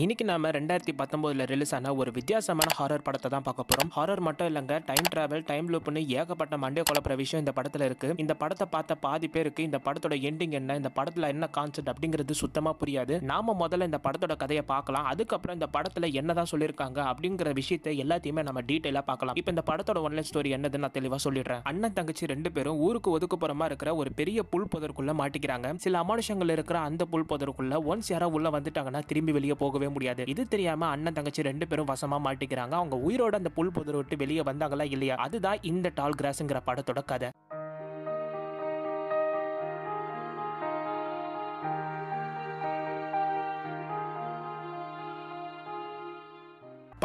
இன்னைக்கு நாம ரெண்டாயிரத்தி பத்தொன்பதுல ரிலீஸ் ஆன ஒரு வித்தியாசமான ஹாரர் படத்தை தான் பார்க்க போறோம் ஹாரர் மட்டும் இல்லைங்க டைம் டிராவல் டைம் லூப்னு ஏகப்பட்ட மண்டே குழப்பிற விஷயம் இந்த படத்துல இருக்கு இந்த படத்தை பார்த்த பாதி பேருக்கு இந்த படத்தோட எண்டிங் என்ன இந்த படத்துல என்ன கான்செப்ட் அப்படிங்கிறது சுத்தமா புரியாது நாம முதல்ல இந்த படத்தோட கதையை பார்க்கலாம் அதுக்கப்புறம் இந்த படத்துல என்னதான் சொல்லியிருக்காங்க அப்படிங்கிற விஷயத்தை எல்லாத்தையுமே நம்ம டீட்டெயிலா பார்க்கலாம் இப்போ இந்த படத்தோட ஒன்லைன் ஸ்டோரி என்னதுன்னு நான் தெளிவா சொல்லிடுறேன் அண்ணன் தங்கச்சி ரெண்டு பேரும் ஊருக்கு ஒதுக்குப்புறமா இருக்கிற ஒரு பெரிய புல் புதற்குள்ள மாட்டிக்கிறாங்க சில அமானுஷங்கள் இருக்கிற அந்த புல் புதற்குள்ள ஒன்ஸ் யாராவது உள்ள வந்துட்டாங்கன்னா திரும்பி வெளியே போக போகவே முடியாது இது தெரியாம அண்ணன் தங்கச்சி ரெண்டு பேரும் வசமா மாட்டிக்கிறாங்க அவங்க உயிரோட அந்த புல் புதர் விட்டு வெளியே வந்தாங்களா இல்லையா அதுதான் இந்த டால் கிராஸ்ங்கிற படத்தோட கதை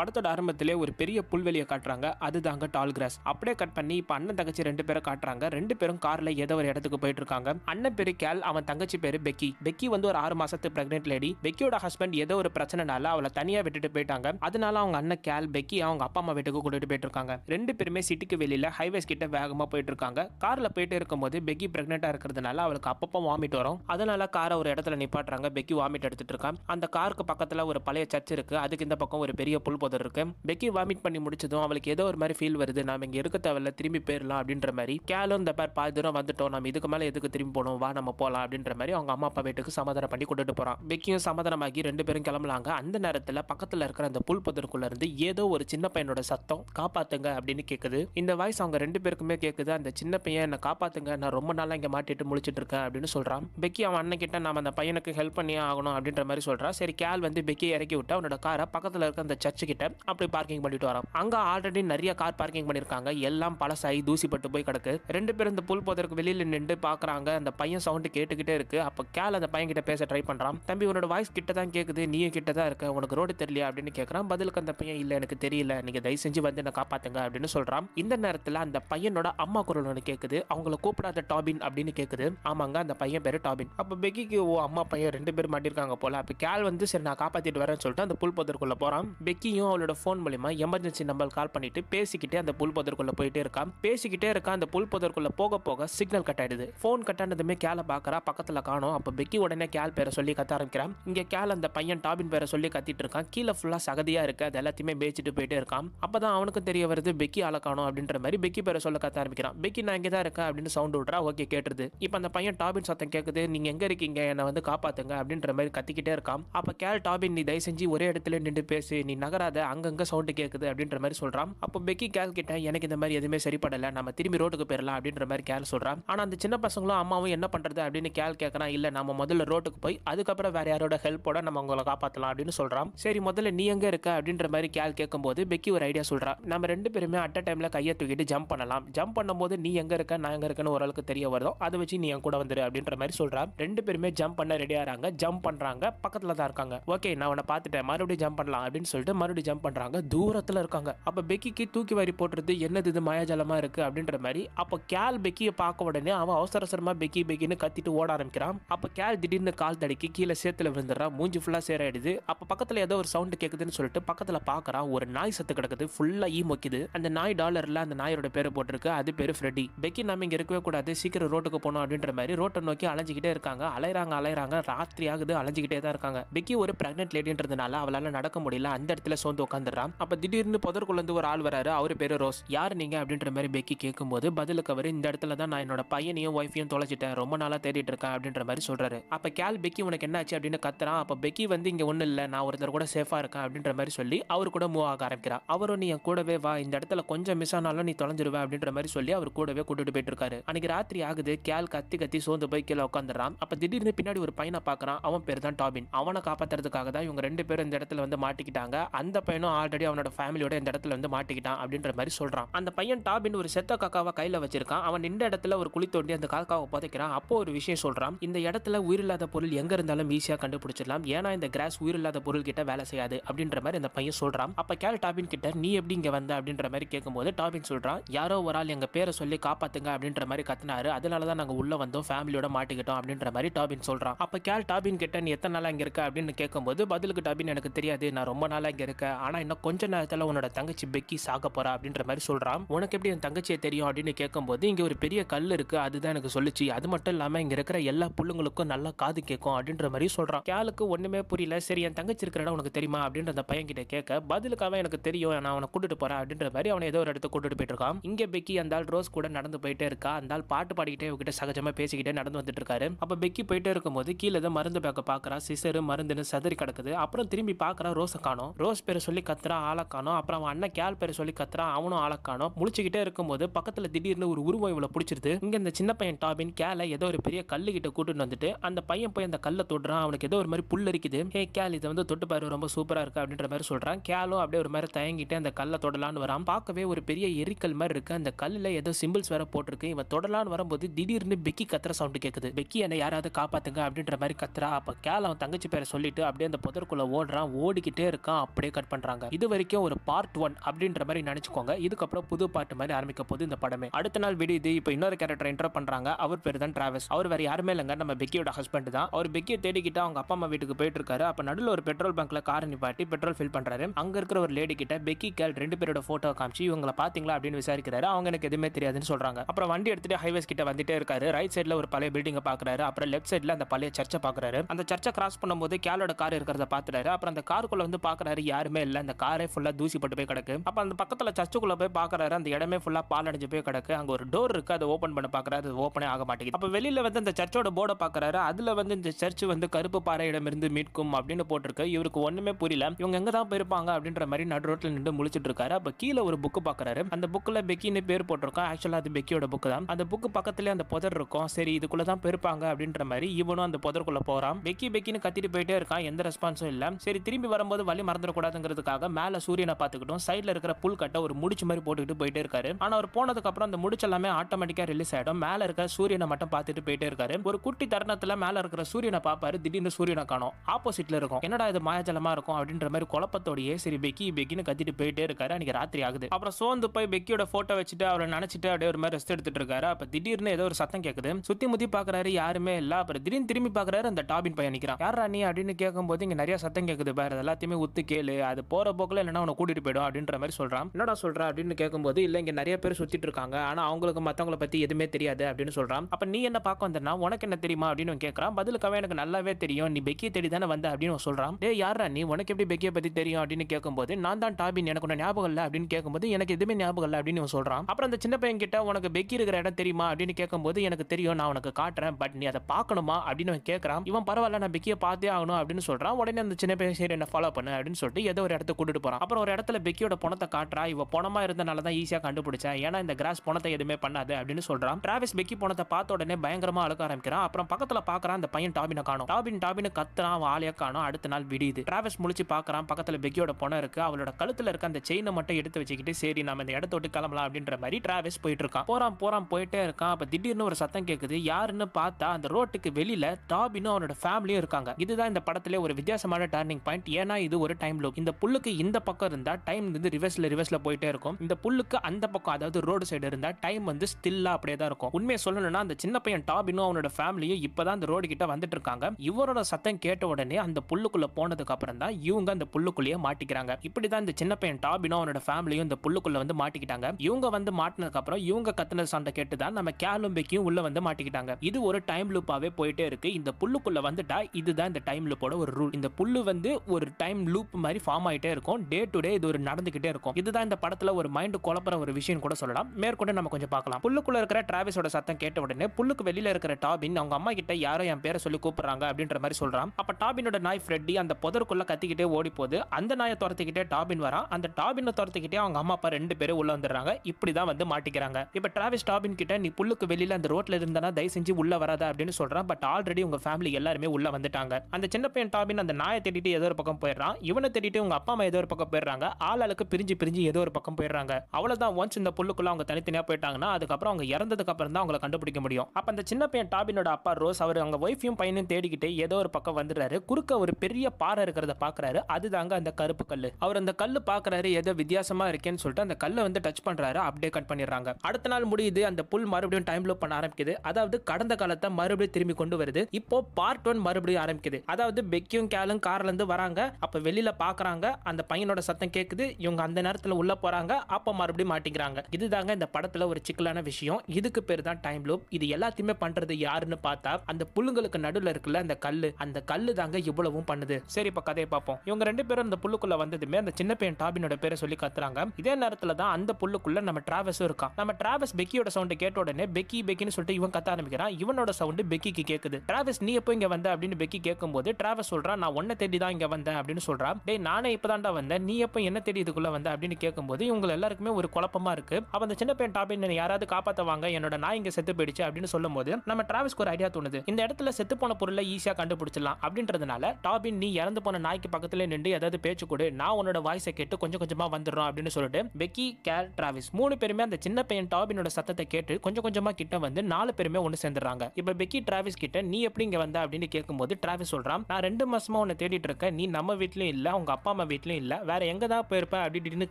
படத்தோட ஆரம்பத்திலே ஒரு பெரிய புல்வெளியை காட்டுறாங்க அதுதாங்க டால் கிராஸ் அப்படியே கட் பண்ணி இப்போ அண்ணன் தங்கச்சி ரெண்டு பேரும் காட்டுறாங்க ரெண்டு பேரும் கார்ல ஏதோ ஒரு இடத்துக்கு போயிட்டு இருக்காங்க அண்ணன் பேரு கேல் அவன் தங்கச்சி பேரு பெக்கி பெக்கி வந்து ஒரு ஆறு மாசத்து பிரெக்னென்ட் லேடி பெக்கியோட ஹஸ்பண்ட் ஏதோ ஒரு பிரச்சனைனால அவளை தனியா விட்டுட்டு போயிட்டாங்க அதனால அவங்க அண்ணன் கேல் பெக்கி அவங்க அப்பா அம்மா வீட்டுக்கு கூட்டிட்டு போயிட்டு இருக்காங்க ரெண்டு பேருமே சிட்டிக்கு வெளியில ஹைவேஸ் கிட்ட வேகமா போயிட்டு இருக்காங்க கார்ல போயிட்டு இருக்கும்போது பெக்கி பிரெக்னெண்டா இருக்கிறதுனால அவளுக்கு அப்பப்போ வாமிட் வரும் அதனால காரை ஒரு இடத்துல நிப்பாட்டுறாங்க பெக்கி வாமிட் எடுத்துட்டு இருக்கான் அந்த காருக்கு பக்கத்துல ஒரு பழைய சர்ச் இருக்கு அதுக்கு இந்த பக்கம் ஒரு பெரிய புல் போதிருக்கு பெக்கி வாமிட் பண்ணி முடிச்சதும் அவளுக்கு ஏதோ ஒரு மாதிரி ஃபீல் வருது நாம் இங்கே இருக்க தேவையில்ல திரும்பி போயிடலாம் அப்படின்ற மாதிரி கேலும் இந்த பேர் பாதி தூரம் வந்துட்டோம் நம்ம இதுக்கு மேலே எதுக்கு திரும்பி போகணும் வா நம்ம போகலாம் அப்படின்ற மாதிரி அவங்க அம்மா அப்பா வீட்டுக்கு சமாதானம் பண்ணி கொண்டுட்டு போகிறான் பெக்கியும் சமாதானமாகி ரெண்டு பேரும் கிளம்பலாங்க அந்த நேரத்தில் பக்கத்தில் இருக்கிற அந்த புல் இருந்து ஏதோ ஒரு சின்ன பையனோட சத்தம் காப்பாத்துங்க அப்படின்னு கேட்குது இந்த வாய்ஸ் அவங்க ரெண்டு பேருக்குமே கேட்குது அந்த சின்ன பையன் என்னை காப்பாத்துங்க நான் ரொம்ப நாளாக இங்கே மாட்டிட்டு முடிச்சுட்டு இருக்கேன் அப்படின்னு சொல்கிறான் பெக்கி அவன் அண்ணன் கிட்ட நாம் அந்த பையனுக்கு ஹெல்ப் பண்ணியே ஆகணும் அப்படின்ற மாதிரி சொல்கிறான் சரி கேல் வந்து பெக்கி இறக்கி விட்டு அவனோட காரை பக்கத்தில் இருக்க அந்த சர்ச்சு கிட்ட கிட்ட அப்படி பார்க்கிங் பண்ணிட்டு வரோம் அங்கே ஆல்ரெடி நிறைய கார் பார்க்கிங் பண்ணியிருக்காங்க எல்லாம் பழசாகி தூசிப்பட்டு போய் கிடக்கு ரெண்டு பேரும் இந்த புல் போதற்கு வெளியில் நின்று பாக்குறாங்க அந்த பையன் சவுண்டு கேட்டுக்கிட்டே இருக்கு அப்போ கேள் அந்த பையன் கிட்ட பேச ட்ரை பண்ணுறான் தம்பி உன்னோட வாய்ஸ் கிட்ட தான் கேட்குது நீயும் கிட்ட தான் இருக்க உனக்கு ரோடு தெரியல அப்படின்னு கேட்குறான் பதிலுக்கு அந்த பையன் இல்லை எனக்கு தெரியல நீங்கள் தயவு செஞ்சு வந்து என்னை காப்பாத்துங்க அப்படின்னு சொல்கிறான் இந்த நேரத்தில் அந்த பையனோட அம்மா குரல் ஒன்று கேட்குது அவங்கள கூப்பிடாத டாபின் அப்படின்னு கேட்குது ஆமாங்க அந்த பையன் பேர் டாபின் அப்போ பெக்கிக்கு ஓ அம்மா பையன் ரெண்டு பேர் மாட்டிருக்காங்க போல அப்போ கேள் வந்து சரி நான் காப்பாற்றிட்டு வரேன்னு சொல்லிட்டு அந்த புல் போதற்குள்ள போகிறான் பெக்கியும் மறுபடியும் அவளோட ஃபோன் மூலிமா எமர்ஜென்சி நம்பர் கால் பண்ணிட்டு பேசிக்கிட்டே அந்த புல் பதற்குள்ளே போயிட்டே இருக்கான் பேசிக்கிட்டே இருக்கான் அந்த புல் பதற்குள்ளே போக போக சிக்னல் கட் ஆயிடுது ஃபோன் கட் ஆனதுமே கேலை பார்க்குறா பக்கத்தில் காணும் அப்போ பெக்கி உடனே கேல் பேரை சொல்லி கத்த ஆரம்பிக்கிறான் இங்கே கேல் அந்த பையன் டாபின் பேரை சொல்லி கத்திட்டு இருக்கான் கீழே ஃபுல்லாக சகதியாக இருக்குது அது எல்லாத்தையுமே பேச்சுட்டு போயிட்டே இருக்கான் அப்போ தான் அவனுக்கும் தெரிய வருது பெக்கி ஆளக்கானோ அப்படின்ற மாதிரி பெக்கி பேரை சொல்ல கத்த ஆரம்பிக்கிறான் பெக்கி நான் இங்கே தான் இருக்கேன் அப்படின்னு சவுண்ட் விட்றா ஓகே கேட்டுருது இப்போ அந்த பையன் டாபின் சத்தம் கேட்குது நீங்கள் எங்கே இருக்கீங்க என்னை வந்து காப்பாற்றுங்க அப்படின்ற மாதிரி கத்திக்கிட்டே இருக்கான் அப்போ கேல் டாபின் நீ தயவு செஞ்சு ஒரே இடத்துல நின்று பேசு நீ நகரா வராத அங்கங்கே சவுண்டு கேட்குது அப்படின்ற மாதிரி சொல்கிறான் அப்போ பெக்கி கேல் கிட்ட எனக்கு இந்த மாதிரி எதுவுமே சரிப்படலை நம்ம திரும்பி ரோட்டுக்கு போயிடலாம் அப்படின்ற மாதிரி கேல் சொல்கிறான் ஆனால் அந்த சின்ன பசங்களும் அம்மாவும் என்ன பண்ணுறது அப்படின்னு கேள் கேட்கறான் இல்லை நம்ம முதல்ல ரோட்டுக்கு போய் அதுக்கப்புறம் வேற யாரோட ஹெல்ப்போட நம்ம உங்களை காப்பாற்றலாம் அப்படின்னு சொல்கிறான் சரி முதல்ல நீ எங்கே இருக்க அப்படின்ற மாதிரி கேல் கேட்கும்போது பெக்கி ஒரு ஐடியா சொல்கிறான் நம்ம ரெண்டு பேருமே அட் அ டைமில் கையை தூக்கிட்டு ஜம்ப் பண்ணலாம் ஜம்ப் பண்ணும்போது நீ எங்கே இருக்க நான் எங்கே இருக்கேன்னு ஓரளவுக்கு தெரிய வருதோ அதை வச்சு நீ என் கூட வந்துரு அப்படின்ற மாதிரி சொல்கிறான் ரெண்டு பேருமே ஜம்ப் பண்ண ரெடியாகிறாங்க ஜம்ப் பண்ணுறாங்க பக்கத்தில் தான் இருக்காங்க ஓகே நான் உன்னை பார்த்துட்டேன் மறுபடியும் ஜம்ப் பண்ணலாம் அப்படின்னு சொல்லிட்டு மறுபடியும் வந்து ஜம்ப் பண்ணுறாங்க தூரத்தில் இருக்காங்க அப்போ பெக்கிக்கு தூக்கி வாரி போட்டுறது என்னது இது மாயாஜலமாக இருக்குது அப்படின்ற மாதிரி அப்போ கேல் பெக்கியை பார்க்க உடனே அவன் அவசர அவசரமாக பெக்கி பெக்கின்னு கத்திட்டு ஓட ஆரம்பிக்கிறான் அப்போ கேல் திடீர்னு கால் தடிக்கி கீழே சேத்துல விழுந்துடுறான் மூஞ்சி ஃபுல்லாக சேராயிடுது அப்போ பக்கத்தில் ஏதோ ஒரு சவுண்டு கேட்குதுன்னு சொல்லிட்டு பக்கத்தில் பார்க்குறான் ஒரு நாய் சத்து கிடக்குது ஃபுல்லாக ஈ மொக்கிது அந்த நாய் டாலரில் அந்த நாயோட பேர் போட்டிருக்கு அது பேர் ஃப்ரெட்டி பெக்கி நம்ம இங்கே இருக்கவே கூடாது சீக்கிரம் ரோட்டுக்கு போகணும் அப்படின்ற மாதிரி ரோட்டை நோக்கி அலைஞ்சிக்கிட்டே இருக்காங்க அலையிறாங்க அலையிறாங்க ராத்திரி ஆகுது அலைஞ்சிக்கிட்டே தான் இருக்காங்க பெக்கி ஒரு ப்ரெக்னென்ட் லேடின்றதுனால அவளால் நடக்க முடியல அந்த இடத்துல வந்து உட்காந்துறான் அப்ப திடீர்னு புதற்குள்ள ஒரு ஆள் வராரு அவர் பேரு ரோஸ் யார் நீங்க அப்படின்ற மாதிரி பெக்கி கேட்கும்போது பதிலுக்கு அவர் இந்த இடத்துல தான் நான் என்னோட பையனையும் ஒய்ஃபையும் தொலைச்சிட்டேன் ரொம்ப நாளா தேடிட்டு இருக்கேன் அப்படின்ற மாதிரி சொல்றாரு அப்ப கேல் பெக்கி உனக்கு என்ன ஆச்சு அப்படின்னு கத்துறான் அப்ப பெக்கி வந்து இங்க ஒண்ணு இல்ல நான் ஒருத்தர் கூட சேஃபா இருக்கேன் அப்படின்ற மாதிரி சொல்லி அவர் கூட மூவ் ஆக ஆரம்பிக்கிறா அவரும் நீ கூடவே வா இந்த இடத்துல கொஞ்சம் மிஸ் ஆனாலும் நீ தொலைஞ்சிருவ அப்படின்ற மாதிரி சொல்லி அவர் கூடவே கூட்டிட்டு போயிட்டு இருக்காரு அன்னைக்கு ராத்திரி ஆகுது கேல் கத்தி கத்தி சோர்ந்து போய் கீழே உட்காந்துறான் அப்ப திடீர்னு பின்னாடி ஒரு பையனை பாக்குறான் அவன் பேர் தான் டாபின் அவனை காப்பாத்துறதுக்காக தான் இவங்க ரெண்டு பேரும் இந்த இடத்துல வந்து மாட்டிக்கிட்டாங்க அந்த பையனும் ஆல்ரெடி அவனோட ஃபேமிலியோட இந்த இடத்துல வந்து மாட்டிக்கிட்டான் அப்படின்ற மாதிரி சொல்கிறான் அந்த பையன் டாபின் ஒரு செத்த காக்காவை கையில் வச்சிருக்கான் அவன் நின்ற இடத்துல ஒரு குழி தோண்டி அந்த காக்காவை புதைக்கிறான் அப்போ ஒரு விஷயம் சொல்கிறான் இந்த இடத்துல உயிரில்லாத பொருள் எங்கே இருந்தாலும் ஈஸியாக கண்டுபிடிச்சிடலாம் ஏன்னா இந்த கிராஸ் உயிரில்லாத பொருள் கிட்ட வேலை செய்யாது அப்படின்ற மாதிரி அந்த பையன் சொல்கிறான் அப்போ கேள் டாபின் கிட்ட நீ எப்படி இங்கே வந்த அப்படின்ற மாதிரி கேட்கும்போது டாபின் சொல்கிறான் யாரோ ஒரு ஆள் எங்கள் பேரை சொல்லி காப்பாற்றுங்க அப்படின்ற மாதிரி கத்தினாரு அதனாலதான் தான் நாங்கள் உள்ளே வந்தோம் ஃபேமிலியோட மாட்டிக்கிட்டோம் அப்படின்ற மாதிரி டாபின் சொல்கிறான் அப்போ கேள் டாபின் கிட்ட நீ எத்தனை நாளா இங்கே இருக்க அப்படின்னு கேட்கும்போது பதிலுக்கு டாபின் எனக்கு தெரியாது நான் ரொம்ப நாளாக இங்கே இருக்க ஆனால் இன்னும் கொஞ்ச நேரத்தில் உன்னோட தங்கச்சி பெக்கி சாக போறா அப்படின்ற மாதிரி சொல்கிறான் உனக்கு எப்படி என் தங்கச்சியை தெரியும் அப்படின்னு கேட்கும்போது இங்கே ஒரு பெரிய கல் இருக்குது அதுதான் எனக்கு சொல்லிச்சு அது மட்டும் இல்லாமல் இங்கே இருக்கிற எல்லா புள்ளுங்களுக்கும் நல்லா காது கேட்கும் அப்படின்ற மாதிரி சொல்கிறான் கேளுக்கு ஒன்றுமே புரியல சரி என் தங்கச்சி இருக்கிற இடம் உனக்கு தெரியுமா அப்படின்ற அந்த பையன் கிட்ட கேட்க பதிலுக்காக எனக்கு தெரியும் நான் அவனை கூட்டிட்டு போகிறேன் அப்படின்ற மாதிரி அவனை ஏதோ ஒரு இடத்துக்கு கூட்டிட்டு போயிட்டு இருக்கான் இங்கே பெக்கி அந்த ரோஸ் கூட நடந்து போயிட்டே இருக்கா அந்த ஆள் பாட்டு பாடிக்கிட்டே இவகிட்ட சகஜமாக பேசிக்கிட்டே நடந்து வந்துட்டு இருக்காரு அப்போ பெக்கி போயிட்டே இருக்கும்போது கீழே ஏதோ மருந்து பேக்க பார்க்குறா சிசரு மருந்துன்னு சதறி கிடக்குது அப்புறம் திரும்பி பார்க்குறா ரோஸை காணும் ரோஸ் பேர் பேர் சொல்லி கத்துறான் ஆளக்கானோ அப்புறம் அவன் அண்ணன் கேள் பேர் சொல்லி கத்துறான் அவனும் ஆளக்கானோ முழிச்சுக்கிட்டே இருக்கும்போது பக்கத்தில் திடீர்னு ஒரு உருவம் இவ்வளோ பிடிச்சிருது இங்கே இந்த சின்ன பையன் டாபின் கேல ஏதோ ஒரு பெரிய கல்லு கிட்ட கூட்டிட்டு வந்துட்டு அந்த பையன் போய் அந்த கல்லை தொடுறான் அவனுக்கு ஏதோ ஒரு மாதிரி புல்லரிக்குது ஹே கேல் இதை வந்து தொட்டு பாரு ரொம்ப சூப்பராக இருக்கு அப்படின்ற மாதிரி சொல்கிறான் கேலும் அப்படியே ஒரு மாதிரி தயங்கிட்டு அந்த கல்லை தொடலான்னு வரான் பார்க்கவே ஒரு பெரிய எரிக்கல் மாதிரி இருக்கு அந்த கல்லில் ஏதோ சிம்பிள்ஸ் வேற போட்டிருக்கு இவன் தொடலான்னு வரும்போது திடீர்னு பெக்கி கத்துற சவுண்டு கேட்குது பெக்கி என்ன யாராவது காப்பாத்துங்க அப்படின்ற மாதிரி கத்துறா அப்போ கேல் அவன் தங்கச்சி பேரை சொல்லிட்டு அப்படியே அந்த புதற்குள்ள ஓடுறான் ஓடிக்கிட்டே இருக்கான் அப்படியே கட் பண்றாங்க இது வரைக்கும் ஒரு பார்ட் ஒன் அப்படின்ற மாதிரி நினச்சிக்கோங்க இதுக்கப்புறம் புது பார்ட் மாதிரி ஆரம்பிக்க போது இந்த படமே அடுத்த நாள் விடியுது இப்போ இன்னொரு கேரக்டர் என்டர் பண்ணுறாங்க அவர் பேர் தான் டிராவல்ஸ் அவர் வேற யாருமே இல்லைங்க நம்ம பெக்கியோட ஹஸ்பண்ட் தான் அவர் பெக்கியை தேடிக்கிட்டு அவங்க அப்பா அம்மா வீட்டுக்கு போயிட்டு இருக்காரு அப்போ நடுவில் ஒரு பெட்ரோல் பங்க்ல கார் நிப்பாட்டி பெட்ரோல் ஃபில் பண்ணுறாரு அங்கே இருக்கிற ஒரு லேடி கிட்ட பெக்கி கேள் ரெண்டு பேரோட ஃபோட்டோ காமிச்சு இவங்களை பார்த்தீங்களா அப்படின்னு விசாரிக்கிறாரு அவங்க எனக்கு எதுவுமே தெரியாதுன்னு சொல்கிறாங்க அப்புறம் வண்டி எடுத்துட்டு ஹைவேஸ் கிட்ட வந்துட்டே இருக்காரு ரைட் சைடில் ஒரு பழைய பில்டிங்கை பாக்குறாரு அப்புறம் லெஃப்ட் சைட்ல அந்த பழைய சர்ச்சை பாக்குறாரு அந்த சர்ச்சை கிராஸ் பண்ணும்போது கேலோட கார் இருக்கிறத பாத்துறாரு அப்புறம் அந்த காருக்குள்ள வந்து பாக்குறாரு இடமே இல்லை அந்த காரே ஃபுல்லாக தூசி பட்டு போய் கிடக்கு அப்போ அந்த பக்கத்தில் சர்ச்சுக்குள்ளே போய் பார்க்குறாரு அந்த இடமே ஃபுல்லாக பால் அடைஞ்சு போய் கிடக்கு அங்கே ஒரு டோர் இருக்குது அதை ஓப்பன் பண்ண பார்க்குறாரு அது ஓப்பனே ஆக மாட்டேங்குது அப்போ வெளியில் வந்து அந்த சர்ச்சோட போர்டை பார்க்குறாரு அதில் வந்து இந்த சர்ச் வந்து கருப்பு இடமிருந்து மீட்கும் அப்படின்னு போட்டிருக்கு இவருக்கு ஒன்றுமே புரியல இவங்க எங்கே தான் போயிருப்பாங்க அப்படின்ற மாதிரி நடு ரோட்டில் நின்று முழிச்சிட்டு இருக்காரு அப்போ கீழே ஒரு புக்கு பார்க்குறாரு அந்த புக்கில் பெக்கின்னு பேர் போட்டிருக்கோம் ஆக்சுவலாக அது பெக்கியோட புக்கு தான் அந்த புக்கு பக்கத்துலேயே அந்த புதர் இருக்கும் சரி இதுக்குள்ளே தான் போயிருப்பாங்க அப்படின்ற மாதிரி இவனும் அந்த புதற்குள்ளே போகிறான் பெக்கி பெக்கின்னு கத்திட்டு போயிட்டே இருக்கான் எந்த ரெஸ்பான்ஸும் இல்லை சரி திரும்பி வரும்போது வழி மறந்துடக்கூடாது வரணுங்கிறதுக்காக மேல சூரியனை பார்த்துக்கிட்டும் சைடில் இருக்கிற புல் கட்ட ஒரு முடிச்சு மாதிரி போட்டுக்கிட்டு போயிட்டே இருக்காரு ஆனா அவர் போனதுக்கு அப்புறம் அந்த முடிச்சு எல்லாமே ஆட்டோமேட்டிக்கா ரிலீஸ் ஆயிடும் மேல இருக்கிற சூரியனை மட்டும் பார்த்துட்டு போயிட்டே இருக்காரு ஒரு குட்டி தருணத்துல மேல இருக்கிற சூரியனை பார்ப்பாரு திடீர்னு சூரியனை காணும் ஆப்போசிட்ல இருக்கும் என்னடா இது மாயாஜலமா இருக்கும் அப்படின்ற மாதிரி குழப்பத்தோடயே சரி பெக்கி பெக்கின்னு கத்திட்டு போயிட்டே இருக்காரு அன்னைக்கு ராத்திரி ஆகுது அப்புறம் சோர்ந்து போய் பெக்கியோட போட்டோ வச்சுட்டு அவரை நினைச்சிட்டு அப்படியே ஒரு மாதிரி ரெஸ்ட் எடுத்துட்டு இருக்காரு அப்ப திடீர்னு ஏதோ ஒரு சத்தம் கேக்குது சுத்தி முத்தி பாக்குறாரு யாருமே இல்ல அப்புறம் திடீர்னு திரும்பி பாக்குறாரு அந்த டாபின் பயணிக்கிறான் யார் யாரா நீ அப்படின்னு கேட்கும் போது இங்க நிறைய சத்தம் கேக்குது பாரு எல்லாத்தையுமே ஒத்து கேளு அது போகிற போக்கில் இல்லைன்னா உன்னை கூட்டிகிட்டு போயிடும் அப்படின்ற மாதிரி சொல்கிறான் என்னடா சொல்கிறா அப்படின்னு கேட்கும்போது இல்லை இங்கே நிறைய பேர் சுத்திட்டு இருக்காங்க ஆனால் அவங்களுக்கு மத்தவங்களை பற்றி எதுவுமே தெரியாது அப்படின்னு சொல்கிறான் அப்போ நீ என்ன பார்க்க வந்தனா உனக்கு என்ன தெரியுமா அப்படின்னு கேட்கறான் பதிலுக்காக எனக்கு நல்லாவே தெரியும் நீ பெக்கிய தேடி தானே வந்த அப்படின்னு சொல்கிறான் டே யாரா நீ உனக்கு எப்படி பெக்கிய பற்றி தெரியும் அப்படின்னு கேட்கும்போது நான் தான் டாபின் எனக்கு ஒன்று ஞாபகம் இல்லை அப்படின்னு கேட்கும்போது எனக்கு எதுவுமே ஞாபகம் இல்லை அப்படின்னு சொல்கிறான் அப்புறம் அந்த சின்ன பையன் கிட்ட உனக்கு பெக்கி இருக்கிற இடம் தெரியுமா அப்படின்னு கேட்கும்போது எனக்கு தெரியும் நான் உனக்கு காட்டுறேன் பட் நீ அதை பார்க்கணுமா அப்படின்னு கேட்குறான் இவன் பரவாயில்ல நான் பெக்கிய பார்த்தே ஆகணும் அப்படின்னு சொல்கிறான் உடனே அந்த சின்ன பையன் சரி என்ன ஃபாலோ பண்ணு அப்படின்னு சொல்லிட்டு ஏதோ ஒரு இடத்துக்கு கூட்டிட்டு போறான் அப்புறம் ஒரு இடத்துல பெக்கியோட பணத்தை காட்டுறா இவ பணமா இருந்தனால தான் ஈஸியா கண்டுபிடிச்சேன் ஏன்னா இந்த கிராஸ் பணத்தை எதுவுமே பண்ணாது அப்படின்னு சொல்றான் டிராவிஸ் பெக்கி பணத்தை பார்த்த உடனே பயங்கரமா அழுக்க ஆரம்பிக்கிறான் அப்புறம் பக்கத்துல பாக்குறான் அந்த பையன் டாபினை காணும் டாபின் டாபின் கத்துறான் அவன் ஆலையா காணும் அடுத்த நாள் விடியுது டிராவிஸ் முழிச்சு பாக்குறான் பக்கத்துல பெக்கியோட பணம் இருக்கு அவளோட கழுத்துல இருக்க அந்த செயினை மட்டும் எடுத்து வச்சுக்கிட்டு சரி நம்ம இந்த இடத்த விட்டு கிளம்பலாம் அப்படின்ற மாதிரி டிராவல்ஸ் போயிட்டு இருக்கான் போறான் போறான் போயிட்டே இருக்கான் அப்ப திடீர்னு ஒரு சத்தம் கேக்குது யாருன்னு பார்த்தா அந்த ரோட்டுக்கு வெளியில டாபினும் அவனோட ஃபேமிலியும் இருக்காங்க இதுதான் இந்த படத்துல ஒரு வித்தியாசமான டர்னிங் பாயிண்ட் ஏன்னா இது ஒரு டைம் லூப் இந்த புல்லுக்கு இந்த பக்கம் இருந்தால் டைம் வந்து ரிவர்ஸில் ரிவர்ஸில் போயிட்டே இருக்கும் இந்த புல்லுக்கு அந்த பக்கம் அதாவது ரோடு சைடு இருந்தால் டைம் வந்து ஸ்டில்லாக அப்படியே தான் இருக்கும் உண்மையை சொல்லணும்னா அந்த சின்ன பையன் டாபினும் அவனோட ஃபேமிலியும் இப்போ தான் அந்த ரோடு கிட்ட வந்துட்டு இருக்காங்க இவரோட சத்தம் கேட்ட உடனே அந்த புல்லுக்குள்ளே போனதுக்கு அப்புறம் தான் இவங்க அந்த புல்லுக்குள்ளேயே மாட்டிக்கிறாங்க இப்படி தான் இந்த சின்ன பையன் டாபினும் அவனோட ஃபேமிலியும் இந்த புல்லுக்குள்ளே வந்து மாட்டிக்கிட்டாங்க இவங்க வந்து மாட்டினதுக்கு அப்புறம் இவங்க கத்தின சண்டை கேட்டு தான் நம்ம கேலும்பிக்கும் உள்ள வந்து மாட்டிக்கிட்டாங்க இது ஒரு டைம் லூப்பாவே போயிட்டே இருக்கு இந்த புல்லுக்குள்ள வந்துட்டா இதுதான் இந்த டைம் லூப்போட ஒரு ரூல் இந்த புல்லு வந்து ஒரு டைம் லூப் மாதிரி ஃபார்ம் ஃபார்ம் ஆகிட்டே இருக்கும் டே டு டே இது ஒரு நடந்துகிட்டே இருக்கும் இதுதான் இந்த படத்துல ஒரு மைண்ட் குழப்பற ஒரு விஷயம் கூட சொல்லலாம் மேற்கொண்டு நம்ம கொஞ்சம் பார்க்கலாம் புல்லுக்குள்ள இருக்கிற டிராவிஸோட சத்தம் கேட்ட உடனே புல்லுக்கு வெளியில இருக்கிற டாபின் அவங்க அம்மா கிட்ட யாரோ என் பேரை சொல்லி கூப்பிடுறாங்க அப்படின்ற மாதிரி சொல்றான் அப்ப டாபினோட நாய் ஃப்ரெட்டி அந்த புதருக்குள்ள கத்திக்கிட்டே ஓடி போது அந்த நாயை துரத்திக்கிட்டே டாபின் வரான் அந்த டாபினை துரத்திக்கிட்டே அவங்க அம்மா அப்பா ரெண்டு பேரும் உள்ள வந்துடுறாங்க இப்படி தான் வந்து மாட்டிக்கிறாங்க இப்போ டிராவிஸ் டாபின் கிட்ட நீ புல்லுக்கு வெளியில அந்த ரோட்ல இருந்தானா தயவு செஞ்சு உள்ள வராதா அப்படின்னு சொல்றான் பட் ஆல்ரெடி உங்க ஃபேமிலி எல்லாருமே உள்ள வந்துட்டாங்க அந்த சின்ன பையன் டாபின் அந்த நாயை தேடிட்டு ஏதோ ஒரு பக்கம் போயிடுறான் இவனை தேடிட்டு உங்க அவங்க அப்பா அம்மா ஏதோ ஒரு பக்கம் போயிடுறாங்க ஆளாளுக்கு ஆளுக்கு பிரிஞ்சு பிரிஞ்சு ஏதோ ஒரு பக்கம் போயிடுறாங்க அவ்வளவுதான் ஒன்ஸ் இந்த புள்ளுக்குள்ள அவங்க தனித்தனியாக போயிட்டாங்கன்னா அதுக்கப்புறம் அவங்க இறந்ததுக்கு அப்புறம் தான் அவங்களை கண்டுபிடிக்க முடியும் அப்போ அந்த சின்ன பையன் டாபினோட அப்பா ரோஸ் அவர் அவங்க ஒய்ஃபையும் பையனையும் தேடிக்கிட்டு ஏதோ ஒரு பக்கம் வந்துடுறாரு குறுக்க ஒரு பெரிய பாறை இருக்கிறத பார்க்குறாரு அதுதாங்க அந்த கருப்பு கல் அவர் அந்த கல் பார்க்குறாரு ஏதோ வித்தியாசமாக இருக்கேன்னு சொல்லிட்டு அந்த கல்லை வந்து டச் பண்ணுறாரு அப்படியே கட் பண்ணிடுறாங்க அடுத்த நாள் முடியுது அந்த புல் மறுபடியும் டைம் லூப் பண்ண ஆரம்பிக்குது அதாவது கடந்த காலத்தை மறுபடியும் திரும்பி கொண்டு வருது இப்போ பார்ட் ஒன் மறுபடியும் ஆரம்பிக்குது அதாவது பெக்கியும் கேலும் கார்லேருந்து வராங்க அப்போ வெளியில் பார்க்குறாங்க போறாங்க அந்த பையனோட சத்தம் கேட்குது இவங்க அந்த நேரத்தில் உள்ளே போகிறாங்க அப்ப மறுபடியும் மாட்டிக்கிறாங்க இதுதாங்க இந்த படத்தில் ஒரு சிக்கலான விஷயம் இதுக்கு பேர் தான் டைம் லூப் இது எல்லாத்தையுமே பண்ணுறது யாருன்னு பார்த்தா அந்த புல்லுங்களுக்கு நடுவில் இருக்குல்ல அந்த கல் அந்த கல்லு தாங்க இவ்வளவும் பண்ணுது சரி இப்போ கதையை பார்ப்போம் இவங்க ரெண்டு பேரும் அந்த புல்லுக்குள்ள வந்ததுமே அந்த சின்ன பையன் டாபினோட பேரை சொல்லி கத்துறாங்க இதே நேரத்தில் தான் அந்த புல்லுக்குள்ள நம்ம டிராவல்ஸ் இருக்கான் நம்ம டிராவல்ஸ் பெக்கியோட சவுண்ட் கேட்ட உடனே பெக்கி பெக்கின்னு சொல்லிட்டு இவன் கத்த ஆரம்பிக்கிறான் இவனோட சவுண்டு பெக்கிக்கு கேட்குது டிராவல்ஸ் நீ எப்போ இங்கே வந்த அப்படின்னு பெக்கி கேட்கும்போது டிராவல்ஸ் சொல்கிறான் நான் ஒன்னை தேடி தான் இங்கே வந்தேன் அப்படின்னு சொல்கிறான் டே நான் நானே இப்போ வந்தேன் நீ எப்போ என்ன தேடி இதுக்குள்ளே வந்த அப்படின்னு கேட்கும்போது இவங்க எல்லாருக்குமே ஒரு குழப்பமாக இருக்கு அப்போ அந்த சின்ன பையன் டாபின் யாராவது காப்பாற்றுவாங்க என்னோட நாய் இங்கே செத்து போயிடுச்சு அப்படின்னு சொல்லும்போது நம்ம டிராவல்ஸ்க்கு ஒரு ஐடியா தோணுது இந்த இடத்துல செத்து போன பொருளை ஈஸியாக கண்டுபிடிச்சிடலாம் அப்படின்றதுனால டாபின் நீ இறந்து போன நாய்க்கு பக்கத்தில் நின்று ஏதாவது பேச்சு கொடு நான் உன்னோட வாய்ஸை கேட்டு கொஞ்சம் கொஞ்சமாக வந்துடுறோம் அப்படின்னு சொல்லிட்டு பெக்கி கேர் டிராவிஸ் மூணு பேருமே அந்த சின்ன பையன் டாபினோட சத்தத்தை கேட்டு கொஞ்சம் கொஞ்சமாக கிட்ட வந்து நாலு பேருமே ஒன்று சேர்ந்துடுறாங்க இப்போ பெக்கி டிராவிஸ் கிட்ட நீ எப்படி இங்கே வந்த அப்படின்னு கேட்கும்போது டிராவிஸ் சொல்கிறான் நான் ரெண்டு மாசமா உன்னை தேடிட்டு இருக்கேன் நீ நம்ம வீட்லயும் இல்லை உங்க அப்பா அம்மா வீட்லயும் இல்லை வேற எங்கே தான் போயிருப்பேன் அப்படி இப்படின்னு